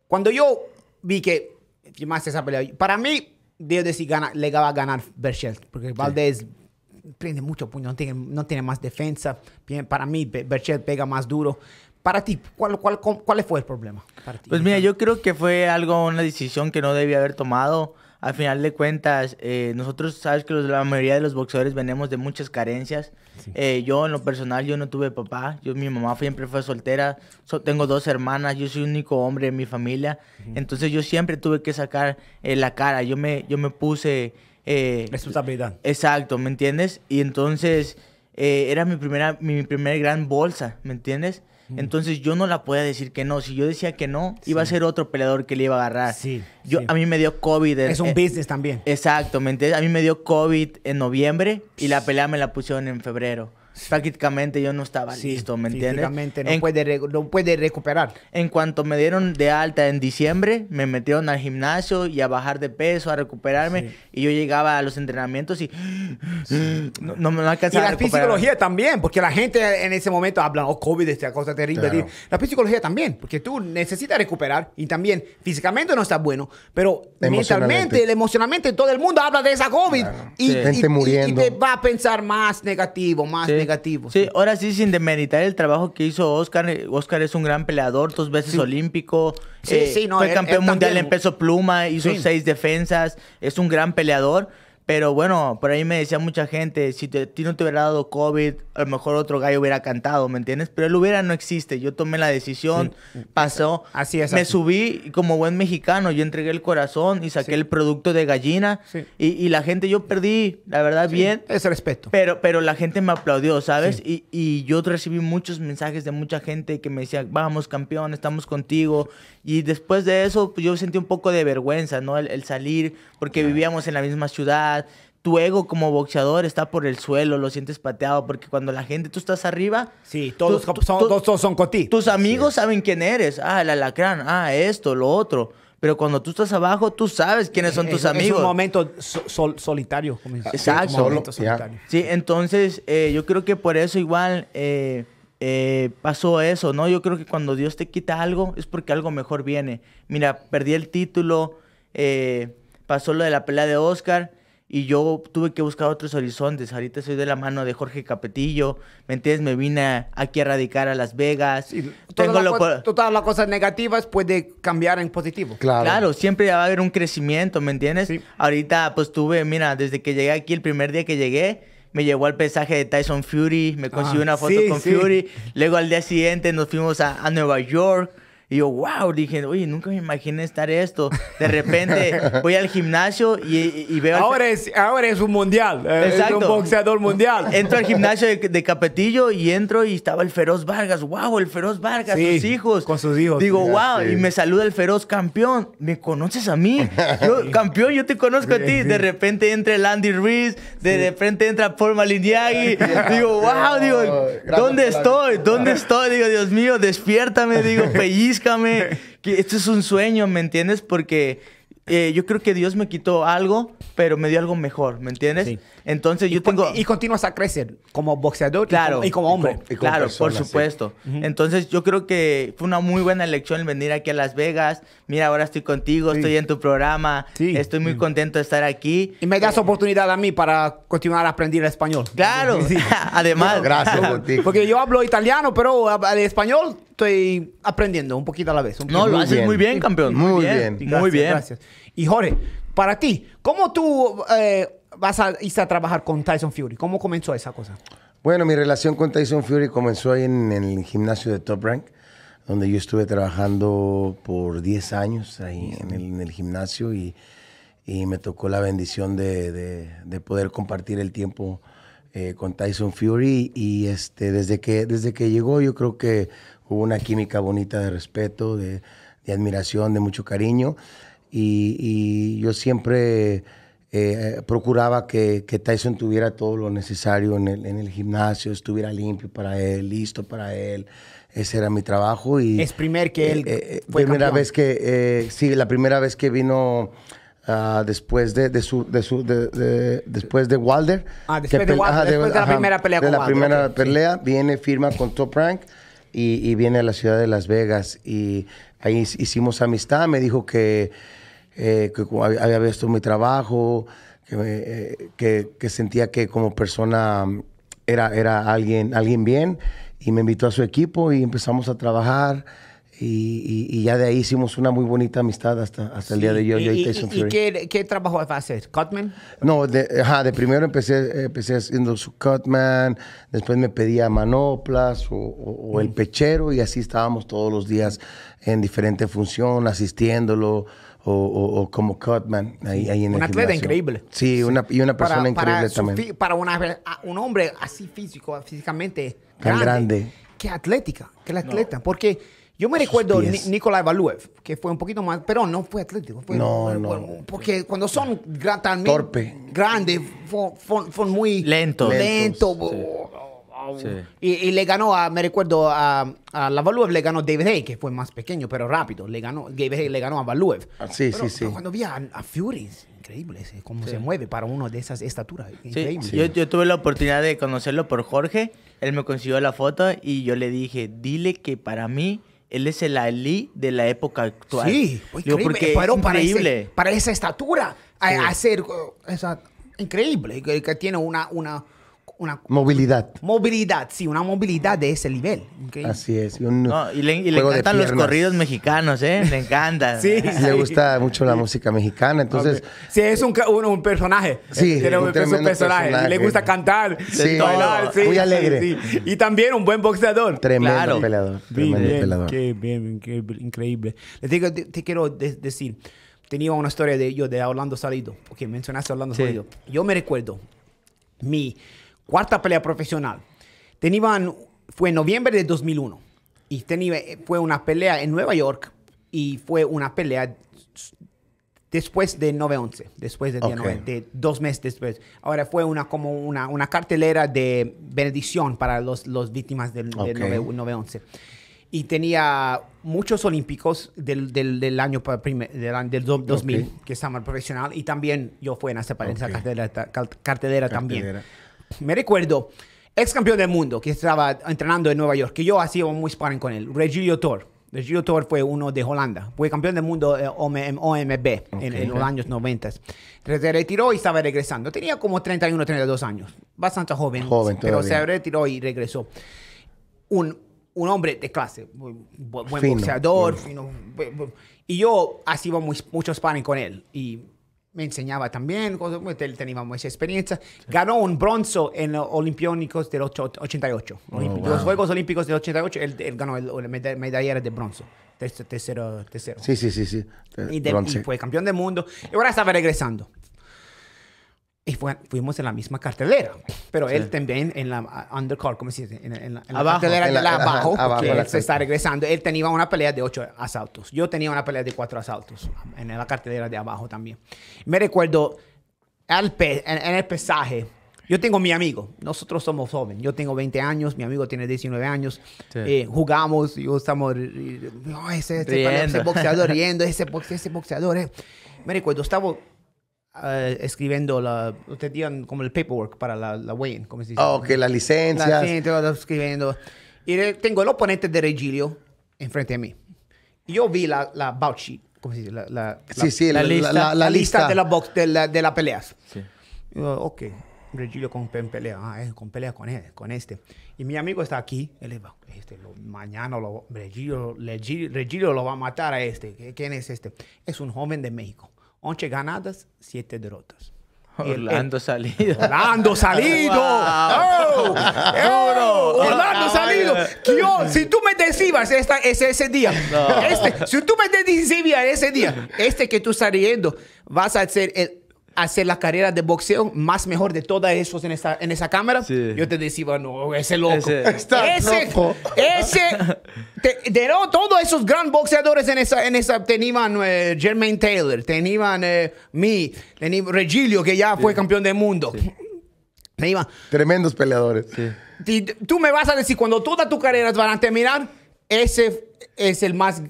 cuando yo vi que más esa pelea, para mí, Dios si gana, le iba a ganar Berchel. Porque Valdés prende mucho puño, no tiene, no tiene más defensa. Para mí, Berchel pega más duro. Para ti, ¿cuál, cuál, cuál, fue el problema? Pues mira, yo creo que fue algo, una decisión que no debía haber tomado al final de cuentas, eh, nosotros sabes que la mayoría de los boxeadores venimos de muchas carencias. Eh, yo en lo personal, yo no tuve papá, yo mi mamá siempre fue soltera, tengo dos hermanas, yo soy el único hombre en mi familia, entonces yo siempre tuve que sacar eh, la cara, yo me, yo me puse... Exacto, ¿me entiendes? Y entonces era mi primera, mi, mi primera gran bolsa, ¿me entiendes? Entonces yo no la podía decir que no. Si yo decía que no, iba a ser otro peleador que le iba a agarrar. Sí. Yo, A mí me dio COVID. es un business también. Exactamente. A mí me dio COVID en noviembre y la pelea me la pusieron en febrero prácticamente yo no estaba listo, ¿me entiendes? No, puede no puede recuperar. En cuanto me dieron de alta en diciembre, me metieron al gimnasio y a bajar de peso, a recuperarme. Y yo llegaba a los entrenamientos y no, me alcanzaba. Y la psicología también, porque la gente en ese momento habla, oh, COVID, esta cosa terrible. La psicología también, porque tú necesitas recuperar y también físicamente no estás bueno, pero mentalmente, emocionalmente, todo el mundo habla de esa COVID y, gente y te va a pensar más negativo, más negativo. Sí, ahora sí, sin demeritar el trabajo que hizo Oscar. Eh, Oscar es un gran peleador, dos veces olímpico. Eh, no, fue campeón mundial en peso pluma, hizo seis defensas. Es un gran peleador pero bueno, por ahí me decía mucha gente, si te, ti no te hubiera dado COVID, a lo mejor otro gallo hubiera cantado, ¿me entiendes? Pero él hubiera no existe. Yo tomé la decisión, pasó. Así es. Me subí como buen mexicano, yo entregué el corazón y saqué el producto de gallina. Y, la gente, yo perdí, la verdad, bien. Es respeto. Pero, pero la gente me aplaudió, ¿sabes? Y, y yo recibí muchos mensajes de mucha gente que me decía, vamos, campeón, estamos contigo. Y después de eso, pues, yo sentí un poco de vergüenza, ¿no? El, salir, porque vivíamos en la misma ciudad tu ego como boxeador está por el suelo, lo sientes pateado, porque cuando la gente, tú estás arriba... Sí, todos, son, son con Tus amigos saben quién eres. Ah, el alacrán, ah, esto, lo otro. Pero cuando tú estás abajo, tú sabes quiénes son tus amigos. Es un momento solitario. Exacto. Sí, Sí, entonces eh, yo creo que por eso igual eh, eh, pasó eso, ¿no? Yo creo que cuando Dios te quita algo es porque algo mejor viene. Mira, perdí el título, pasó lo de la pelea de Oscar y yo tuve que buscar otros horizontes. Ahorita soy de la mano de Jorge Capetillo, ¿me entiendes? Me vine aquí a radicar a Las Vegas. Y Tengo todas, las cosas negativas puede cambiar en positivo. Claro. siempre va a haber un crecimiento, ¿me entiendes? Ahorita pues tuve, mira, desde que llegué aquí, el primer día que llegué, me llevó al pesaje de Tyson Fury, me consiguió ah, una foto con Fury. Luego al día siguiente nos fuimos a, a Nueva York y yo, wow, dije, oye, nunca me imaginé estar esto. De repente voy al gimnasio y, veo... Ahora, es, ahora es un mundial, eh, Exacto. un boxeador mundial. Entro al gimnasio de, Capetillo y entro y estaba el Feroz Vargas, wow, el Feroz Vargas, sus hijos. Con sus hijos. Digo, wow, y me saluda el Feroz campeón, ¿me conoces a mí? Yo, campeón, yo te conozco a ti. De repente entra el Andy de, repente entra Paul Malignaggi. Digo, wow, digo, ¿dónde estoy? ¿Dónde estoy? Digo, Dios mío, despiértame, digo, pellizco me Que esto es un sueño, ¿me entiendes? Porque eh, yo creo que Dios me quitó algo, pero me dio algo mejor, ¿me entiendes? Sí. Entonces yo tengo... Y continúas a crecer como boxeador claro, y, como, hombre. claro, por supuesto. Entonces yo creo que fue una muy buena elección venir aquí a Las Vegas. Mira, ahora estoy contigo, estoy en tu programa, estoy muy mm. contento de estar aquí. Y me das oportunidad a mí para continuar a aprender español. Claro, además. gracias a ti. Porque yo hablo italiano, pero el español estoy aprendiendo un poquito a la vez. No, lo haces muy bien, campeón. Muy, bien. Gracias, muy bien. Gracias. Y Jorge, para ti, ¿cómo tú eh, vas a irse a trabajar con Tyson Fury? ¿Cómo comenzó esa cosa? Bueno, mi relación con Tyson Fury comenzó ahí en, el gimnasio de Top Rank, donde yo estuve trabajando por 10 años ahí en, el, gimnasio y, me tocó la bendición de, poder compartir el tiempo eh, con Tyson Fury y este, desde, que, desde que llegó yo creo que hubo una química bonita de respeto, de, admiración, de mucho cariño. Y, yo siempre eh, procuraba que, Tyson tuviera todo lo necesario en el, en el gimnasio, estuviera limpio para él, listo para él. Ese era mi trabajo. Y, es primer que él... Eh, eh, fue primera vez que, sí, la primera vez que vino... Ah, después de, su, después de Wilder. Ah, después de después de la primera pelea con la primera pelea, viene, firma con Top Rank y, viene a la ciudad de Las Vegas y ahí hicimos amistad. Me dijo que, eh, había visto mi trabajo, eh, que, que, sentía que como persona mm, era, era alguien, alguien bien y me invitó a su equipo y empezamos a trabajar. Y, y, ya de ahí hicimos una muy bonita amistad hasta, hasta el día de hoy. ¿Y, y, Fury. ¿y qué, qué, trabajo vas a hacer? ¿Cutman? No, de, de primero empecé, empecé haciendo su Cutman, después me pedía manoplas o, el mm. pechero y así estábamos todos los días en diferente función, asistiéndolo. O, como Cutman un atleta increíble. Sí, una, y una persona increíble también. para una, un hombre así físico, físicamente Tan grande, qué atlética, qué atleta. Porque yo me recuerdo Nikolai Valuev, que fue un poquito más, pero no fue atlético. Fue, no, Porque cuando son tan Torpe. grandes, son muy lentos. Lento, lento oh, oh. y, le ganó, a, me recuerdo, a, a la Valuev le ganó David Hay, que fue más pequeño, pero rápido. Le ganó, David Hay le ganó a Valuev. Ah, sí, sí, sí. Cuando vi a, Fury, increíble cómo se mueve para uno de esas estaturas. Sí. Yo, yo, tuve la oportunidad de conocerlo por Jorge. Él me consiguió la foto y yo le dije, dile que para mí él es el Ali de la época actual. Sí, porque es increíble. Para, para, esa estatura, hacer... Esa, increíble, que, que tiene una, una una movilidad. Movilidad, sí, una movilidad de ese nivel. Así es. y le, y encantan los corridos mexicanos, ¿eh? Le encanta. sí, Le gusta mucho la música mexicana, entonces. Sí, es un, un, personaje. Sí, eh, Tiene un, personaje. Le gusta cantar, sí, bailar, sí, muy alegre. y también un buen boxeador. Tremendo pelador. Tremendo bien, Qué bien, qué increíble. Les digo, te, quiero decir tenía una historia de yo, de Orlando Salido, porque mencionaste a Orlando Salido. Yo me recuerdo, mi, cuarta pelea profesional. Tenían, fue en noviembre de 2001 y tenía, eh, fue una pelea en Nueva York y fue una pelea después de 9-11, después de dos meses después. Ahora fue una como una, una cartelera de bendición para las víctimas del, 9-11. Y tenía muchos olímpicos del, del, año del, 2000 que estaban profesional y también yo fui en esa, cartelera, también. Me recuerdo, ex campeón del mundo que estaba entrenando en Nueva York, que yo hacía muy sparring con él, Regilio Thor. Regilio Thor fue uno de Holanda, fue campeón del mundo eh, OMB en, los años 90. Se retiró y estaba regresando. Tenía como 31, 32 años, bastante joven, joven pero se retiró y regresó. Un, un hombre de clase, buen fino. boxeador, Y yo hacía muy, mucho sparring con él. Y me enseñaba también, pues, teníamos esa experiencia. Ganó un bronzo en los Olimpiónicos del 88. los Juegos Olímpicos del 88, él, ganó la medalla de bronzo. Tercero, tercero. Sí, sí, sí, sí. Y, y, fue campeón del mundo. Y ahora estaba regresando. Y fuimos en la misma cartelera. Pero él también en la uh, undercard, ¿cómo se dice? En, la, cartelera de abajo, que se está regresando. Él tenía una pelea de ocho asaltos. Yo tenía una pelea de cuatro asaltos en la cartelera de abajo también. Me recuerdo en, en, el pesaje. Yo tengo mi amigo, nosotros somos jóvenes, yo tengo 20 años, mi amigo tiene 19 años, eh, jugamos, yo estamos, ese, ese, boxeador riendo, ese, ese boxeador. Eh. Me recuerdo, estaba eh, escribiendo la. Te dieron como el paperwork para la, la como se dice. Oh, que la licencia. La licencia, lo escribiendo. Y tengo el oponente de Regilio enfrente de mí. yo vi la, la bout sheet, ¿cómo se dice? La, la, la, lista, de la box, de la, de la peleas. Sí. Regilio con pelea, ah, eh, con pelea con él, con este. Y mi amigo está aquí, él va, este, mañana lo, Regilio, Regilio, Regilio, lo va a matar a este. ¿Quién es este? Es un joven de México. 11 ganadas, 7 derrotas. Orlando eh, Salido. Orlando Salido. Oh, oh, Orlando ah, Salido. si tú me decías ese, ese día, este, si tú me decías ese día, este que tú estás vas a ser el hacer la carrera de boxeo más mejor de todas esos en esa, en esa cámara, yo te decía, no, ese loco. Ese, ese, loco. todos esos gran boxeadores en esa, en esa tenían Germain eh, Jermaine Taylor, tenían eh, me, tenían Regilio, que ya fue campeón del mundo. Tenían, Tremendos peleadores. Tú me vas a decir, cuando todas tus carreras van a terminar, ese es el más,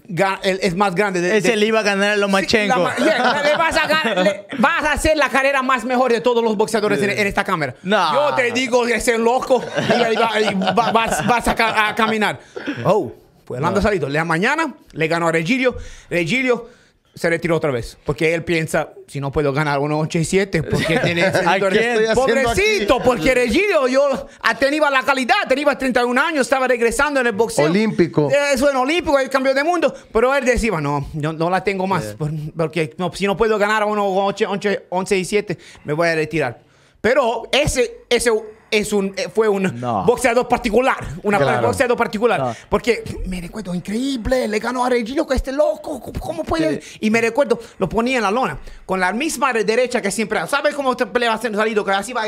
es más grande. De, ese le iba a ganar a Lomachenko. vas, a hacer la carrera más mejor de todos los boxeadores en, esta cámara. Yo te digo que ese loco y, vas, a, caminar. Oh, pues no han Salito. La mañana le ganó a Regilio. Regilio se retiró otra vez. Porque él piensa, si no puedo ganar y ¿por qué tiene Pobrecito, porque Regido, yo tenía la calidad, tenía 31 años, estaba regresando en el boxeo. Olímpico. Eso eh, en Olímpico, el cambio de mundo. Pero él decía, no, yo no la tengo más. Porque no, si no puedo ganar y 1-8-7, me voy a retirar. Pero ese, ese es un, eh, fue un boxeador particular, una boxeador particular. Porque me recuerdo, increíble, le ganó a Regino con este loco, ¿cómo puede? Y me recuerdo, lo ponía en la lona, con la misma derecha que siempre, ¿sabes cómo te pelea salido? Que así va,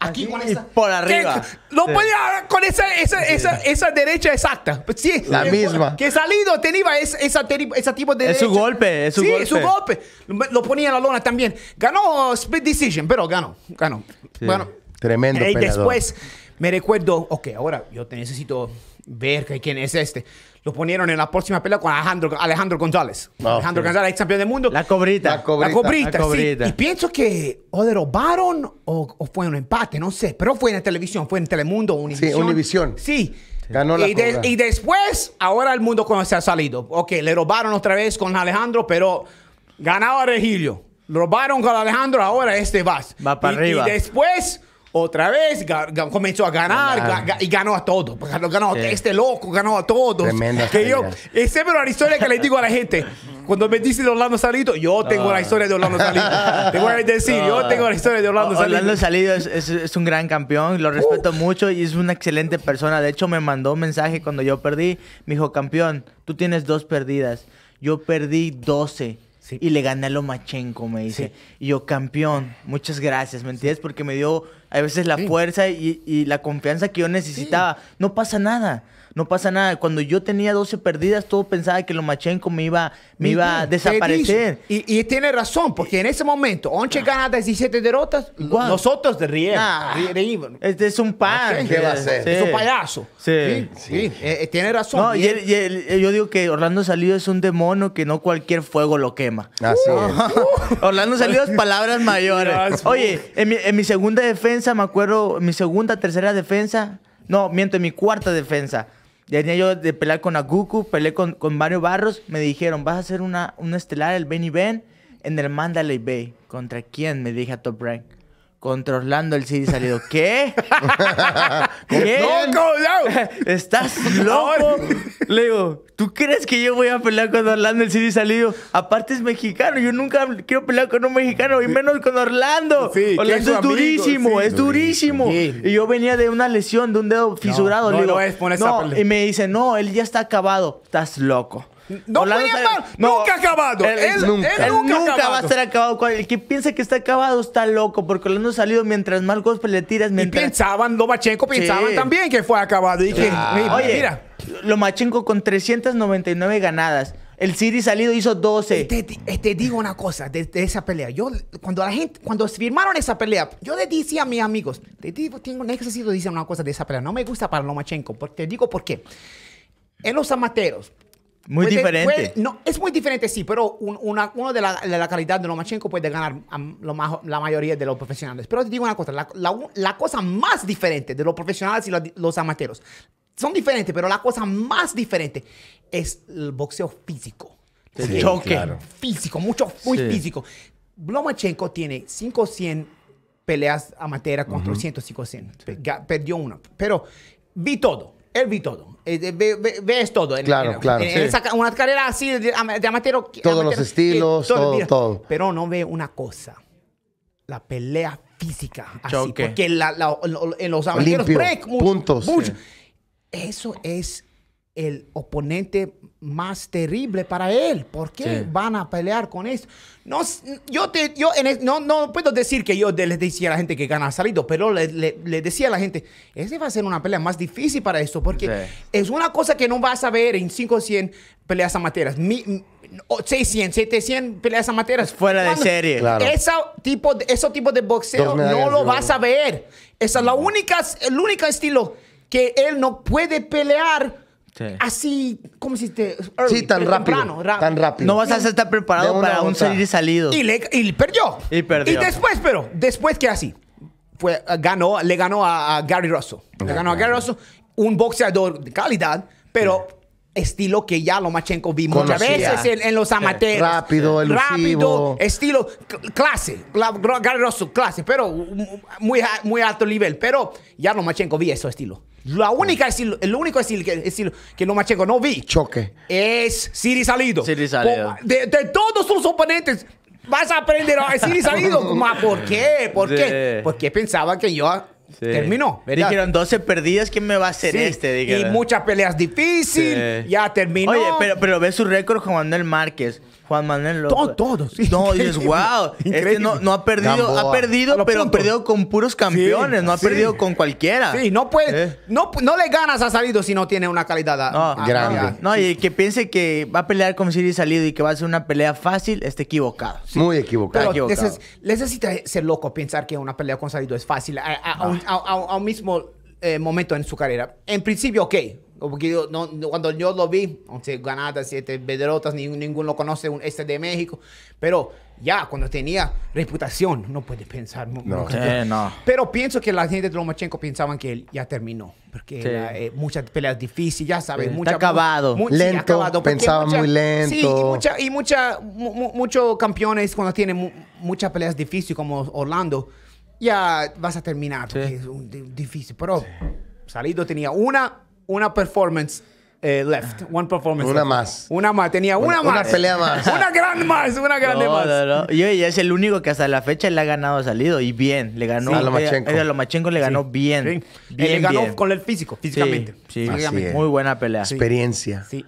aquí, con por arriba. Lo ponía con esa, esa, esa, derecha exacta. Sí, la misma. Que salido tenía esa, esa, ese tipo de. Es su golpe, es su golpe. su golpe. Lo ponía en la lona también. Ganó Split Decision, pero ganó, ganó. Bueno. Tremendo. Y después me recuerdo, ok, ahora yo te necesito ver quién es este. Lo ponieron en la próxima pelea con Alejandro, Alejandro González. Ah, Alejandro González, campeón del mundo. La cobrita. La cobrita. Sí. Y pienso que o derrobaron o, o, fue un empate, no sé. Pero fue en la televisión, fue en Telemundo, Univisión. Sí, Univisión. Sí. Ganó la y, y después, ahora el mundo conoce ha salido. Ok, le robaron otra vez con Alejandro, pero ganaba Regilio. Robaron con Alejandro, ahora este vas. Va para arriba. Y después otra vez comenzó a ganar y ganó a todos. Ganó, ganó Este loco ganó a todos. que yo, esa es la historia que le digo a la gente. Cuando me dice de Orlando Salido, yo ah. ah. tengo la historia de Orlando Salido. Te voy a decir, yo tengo la historia de Orlando Salido. Orlando Salido es, es, un gran campeón, lo respeto mucho y es una excelente persona. De hecho, me mandó un mensaje cuando yo perdí. Me dijo, campeón, tú tienes dos perdidas. Yo perdí 12 y le gané a Lomachenko, me dice. Y yo, campeón, muchas gracias, ¿me entiendes? Porque me dio a veces la fuerza y, y, la confianza que yo necesitaba. No pasa nada no pasa nada. Cuando yo tenía 12 perdidas, todo pensaba que Lomachenko me iba, me iba a desaparecer. Y, tiene razón, porque en ese momento, 11 ah. ganas ganadas, 17 derrotas, nosotros De ah. Este es un pan. Es un payaso. Sí, sí. Eh, eh, tiene razón. No, y eh, yo digo que Orlando Salido es un demonio que no cualquier fuego lo quema. Uh. Orlando Salido es palabras mayores. Oye, en mi, segunda defensa, me acuerdo, mi segunda, tercera defensa, no, miento, en mi cuarta defensa Tenía yo de pelear con Aguku, peleé con, con, Mario Barros. Me dijeron, vas a hacer una, estelar, el Benny Ben, en el Mandalay Bay. ¿Contra quién? Me dije a Top Rank. Contra Orlando el CD salido. ¿Qué? ¿Qué? ¿Estás loco? Le digo, ¿tú crees que yo voy a pelear con Orlando el CD salido? Aparte es mexicano. Yo nunca quiero pelear con un mexicano, y menos con Orlando. Sí, Orlando es, durísimo, es, durísimo, Y yo venía de una lesión de un dedo fisurado. No, Le digo, y me dice, no, él ya está acabado. Estás loco. No nunca acabado. Él, nunca. va a estar acabado. El que piensa que está acabado está loco, porque Orlando ha salido mientras más golpes le tiras. Y pensaban, Lomachenko pensaban también que fue acabado. Y Oye, mira. Lomachenko con 399 ganadas. El City salido hizo 12. Eh, te, digo una cosa de, esa pelea. Yo, cuando la gente, cuando firmaron esa pelea, yo le decía a mis amigos, te digo, tengo necesito dice una cosa de esa pelea. No me gusta para Lomachenko. Te digo por qué. En los amateros, muy diferente. no, es muy diferente, sí, pero una, uno de la, calidad de Lomachenko puede ganar a lo la mayoría de los profesionales. Pero te digo una cosa, la, la, cosa más diferente de los profesionales y los, amateros. son diferentes, pero la cosa más diferente es el boxeo físico. El choque físico, mucho, muy físico. Lomachenko tiene 500 peleas amateur contra 100, perdió una, pero vi todo él vi todo. Eh, ves todo. En, claro, claro. Eh, una carrera así de, de amateur. Todos los estilos, todo, todo, Pero no ve una cosa. La pelea física. Así, porque la, en los break puntos. Eso es el oponente más terrible para él. ¿Por qué van a pelear con eso? No, yo, te, yo no, puedo decir que yo les decía a la gente que gana salido, pero le, decía a la gente, ese va a ser una pelea más difícil para esto, porque es una cosa que no vas a ver en 5 o 100 peleas amateras. 600, 700 peleas amateras. Fuera de serie. tipo, ese tipo de boxeo no lo vas a ver. Esa es la única, el único estilo que él no puede pelear Así, ¿cómo si Early, sí, tan rápido, Tan rápido. No vas a estar preparado para un salir y salido. Y, perdió. Y perdió. Y después, pero, después que así, fue, eh, ganó, le ganó a, Gary Russell. Le ganó a Gary Russell, un boxeador de calidad, pero estilo que ya Lomachenko vi muchas veces en, los amateurs. Rápido, elusivo. Rápido, estilo, clase. Gary Russell, clase, pero mm, muy, muy alto nivel. Pero ya Lomachenko vi ese estilo. La única es el único es que, es que macheco no vi. Choque. Es Siri Salido. De, todos sus oponentes, vas a aprender a decir salido. ¿Por qué? ¿Por qué? Porque pensaba que yo terminó. Dijeron 12 perdidas, ¿quién me va a hacer este? Y muchas peleas difíciles, ya terminó. Oye, pero, pero ve su récord con Manuel Márquez. Juan Manuel Todos, no, dices, wow. Este no, no, ha perdido, ha perdido, pero ha perdido con puros campeones, no ha perdido con cualquiera. Sí, no puede, eh. no, no le ganas a Salido si no tiene una calidad no, grande. no, y que piense que va a pelear con Siri Salido y que va a ser una pelea fácil, está equivocado. Muy equivocado. Pero necesita ser loco pensar que una pelea con Salido es fácil a, un, mismo eh, momento en su carrera. En principio, ok porque cuando yo lo vi, 11 ganadas, siete bederotas, ninguno, lo conoce, un, este de México. Pero ya, cuando tenía reputación, no puede pensar. No, Pero pienso que la gente de Lomachenko pensaban que él ya terminó. Porque eh, muchas peleas difíciles, ya sabes. Sí, acabado. lento, pensaba muy lento. Sí, y, mucha, y muchos campeones cuando tienen muchas peleas difíciles, como Orlando, ya vas a terminar. Porque es difícil. Pero Salido tenía una una performance eh, left. Ah. One performance. Una más. Una más. Tenía una, más. Una pelea más. una gran más. Una grande más. No, Y es el único que hasta la fecha le ha ganado salido y bien. Le ganó. Sí. A Lomachenko. A Lomachenko eh, le ganó bien. Sí. Le ganó con el físico, físicamente. Sí, Muy buena pelea. Experiencia. Sí,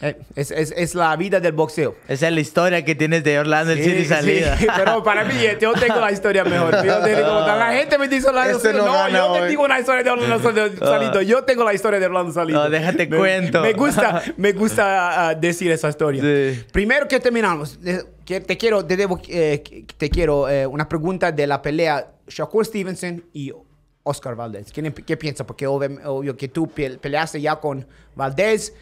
eh, Es, es, es, la vida del boxeo. Esa es la historia que tienes de Orlando el City salida. Pero para mí, eh, yo tengo la historia mejor. la gente me dice Orlando Salido este No, yo te digo una historia de Orlando ah. Salido. Yo tengo la historia de Orlando Salido. No, déjate cuenta. Me gusta, me gusta ah, decir esa historia. Primero que terminamos, te quiero, te, debo, eh, te quiero eh, una pregunta de la pelea Shakur Stevenson y Oscar Valdez. ¿Qué, piensas? Porque obvio, que tú peleaste ya con Valdez,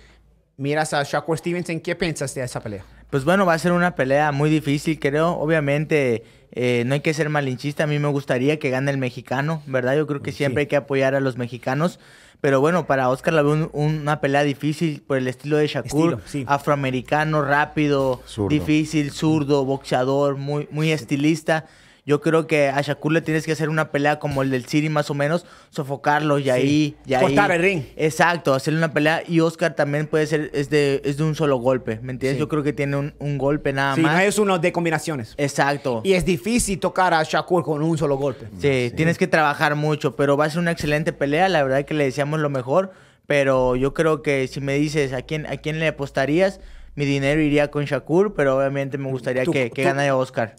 miras a Shakur Stevenson, ¿qué piensas de esa pelea? Pues bueno, va a ser una pelea muy difícil, creo. Obviamente, eh, no hay que ser malinchista. A mí me gustaría que gane el mexicano, ¿verdad? Yo creo que siempre hay que apoyar a los mexicanos. Pero bueno, para Oscar la veo una pelea difícil por el estilo de Shakur. Afroamericano, rápido, difícil, zurdo, boxeador, muy, muy estilista. Yo creo que a Shakur le tienes que hacer una pelea como el del City, más o menos, sofocarlo y ahí. Cortar el ring. Exacto, hacerle una pelea. Y Oscar también puede ser, es de, es de un solo golpe, ¿me entiendes? Yo creo que tiene un, golpe nada más. Sí, no es uno de combinaciones. Exacto. Y es difícil tocar a Shakur con un solo golpe. Sí, tienes que trabajar mucho, pero va a ser una excelente pelea. La verdad que le deseamos lo mejor. Pero yo creo que si me dices a quién, a quién le apostarías, mi dinero iría con Shakur, pero obviamente me gustaría que, que tu, Oscar.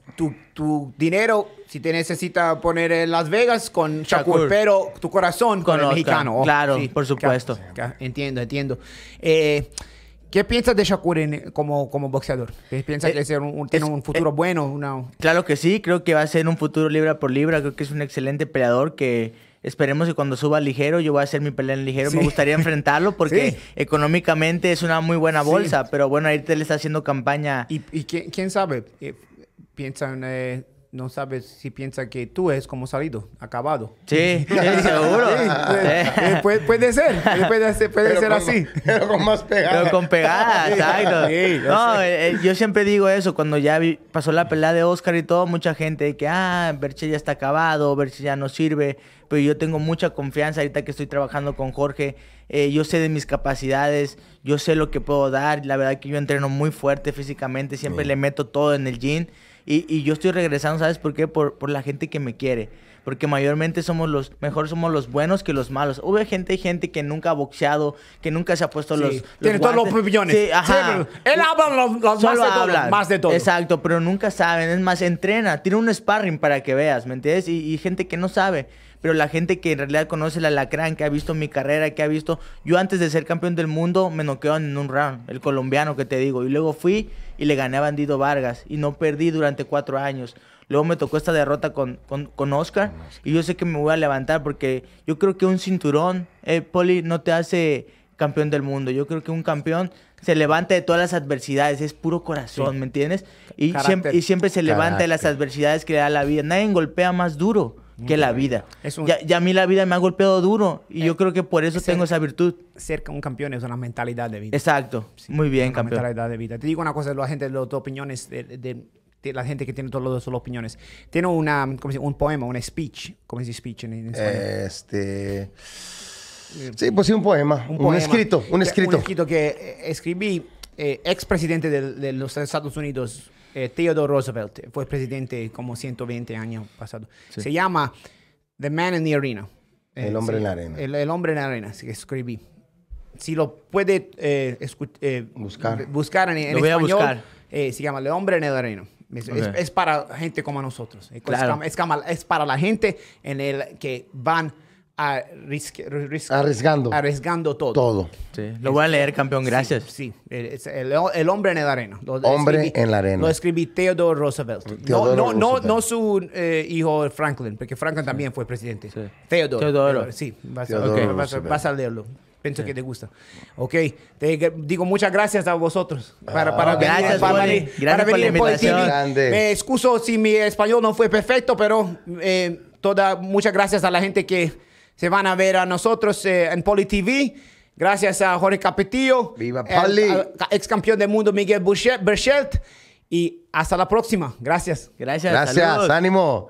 Tu, dinero, si te necesita poner en Las Vegas, con Shakur, pero tu corazón con, el mexicano. Oh, claro, por supuesto. entiendo, entiendo. Eh, ¿Qué piensas de Shakur como, como boxeador? ¿Piensas eh, que tiene un futuro eh, bueno? Claro que sí, creo que va a ser un futuro libra por libra. Creo que es un excelente peleador que Esperemos que cuando suba ligero, yo voy a hacer mi pelea en ligero. Me gustaría enfrentarlo porque económicamente es una muy buena bolsa, pero bueno, ahí te le está haciendo campaña. Y, quién, sabe, piensan eh, eh no sabes si piensa que tú es como salido, acabado. Sí, seguro. puede, ser, puede ser, así. Pero con más pegada. Pero con pegada, exacto. yo no, eh, eh, yo siempre digo eso, cuando ya pasó la pelea de Oscar y todo, mucha gente que, ah, Berche ya está acabado, Berche ya no sirve, pero yo tengo mucha confianza ahorita que estoy trabajando con Jorge, eh, yo sé de mis capacidades, yo sé lo que puedo dar, la verdad que yo entreno muy fuerte físicamente, siempre le meto todo en el gym. Y, yo estoy regresando, ¿sabes por qué? Por, por la gente que me quiere. Porque mayormente somos los, mejor somos los buenos que los malos. Hubo gente, gente que nunca ha boxeado, que nunca se ha puesto los, los, Tiene todos los Sí, ajá. él habla los, más, de Todo, Exacto, pero nunca saben. Es más, entrena, tiene un sparring para que veas, ¿me entiendes? Y, y gente que no sabe pero la gente que en realidad conoce el alacrán, que ha visto mi carrera, que ha visto, yo antes de ser campeón del mundo me noqueó en un round, el colombiano que te digo, y luego fui y le gané a Bandido Vargas y no perdí durante cuatro años. Luego me tocó esta derrota con, con, con Oscar y yo sé que me voy a levantar porque yo creo que un cinturón, eh, Poli, no te hace campeón del mundo. Yo creo que un campeón se levanta de todas las adversidades, es puro corazón, ¿me entiendes? Y siempre, y siempre, se levanta de las adversidades que le da la vida. Nadie golpea más duro que la vida. Es ya, ya, a mí la vida me ha golpeado duro y yo eh, creo que por eso tengo esa virtud. Ser un campeón es una mentalidad de vida. Exacto. Muy bien, mentalidad de vida. Te digo una cosa, la gente, opiniones de, la gente que tiene todas las opiniones. Tiene una, ¿cómo un poema, un speech. ¿Cómo se dice speech en, español? Este... Eh, sí, pues sí, un poema. Un, escrito, un escrito. Un escrito que eh, escribí eh, presidente de, los Estados Unidos, eh, Theodore Roosevelt, fue presidente como 120 años pasado. Se llama The Man in the Arena. el eh, hombre en la arena. El, hombre en la arena, sí, escribí. Si lo puede eh, eh, buscar. en, español, se llama El hombre en la arena. Es, para gente como nosotros. Es, es, para la gente en el que van arriesgando. Arriesgando todo. Todo. Lo voy a leer, campeón, gracias. Sí, El, hombre en la arena. Lo hombre escribí, en la arena. Lo escribí Theodore Roosevelt. no, no, su eh, hijo Franklin, porque Franklin también fue presidente. Theodore. Sí, vas, a, leerlo. Pienso que te gusta. Ok, digo muchas gracias a vosotros. Para, para, gracias, por Me excuso si mi español no fue perfecto, pero eh, toda, muchas gracias a la gente que se van a ver a nosotros eh, en en TV Gracias a Jorge Capetillo, Viva Poli. ex campeón del mundo Miguel Berchelt. Y hasta la próxima. Gracias. Gracias. Gracias. Ánimo.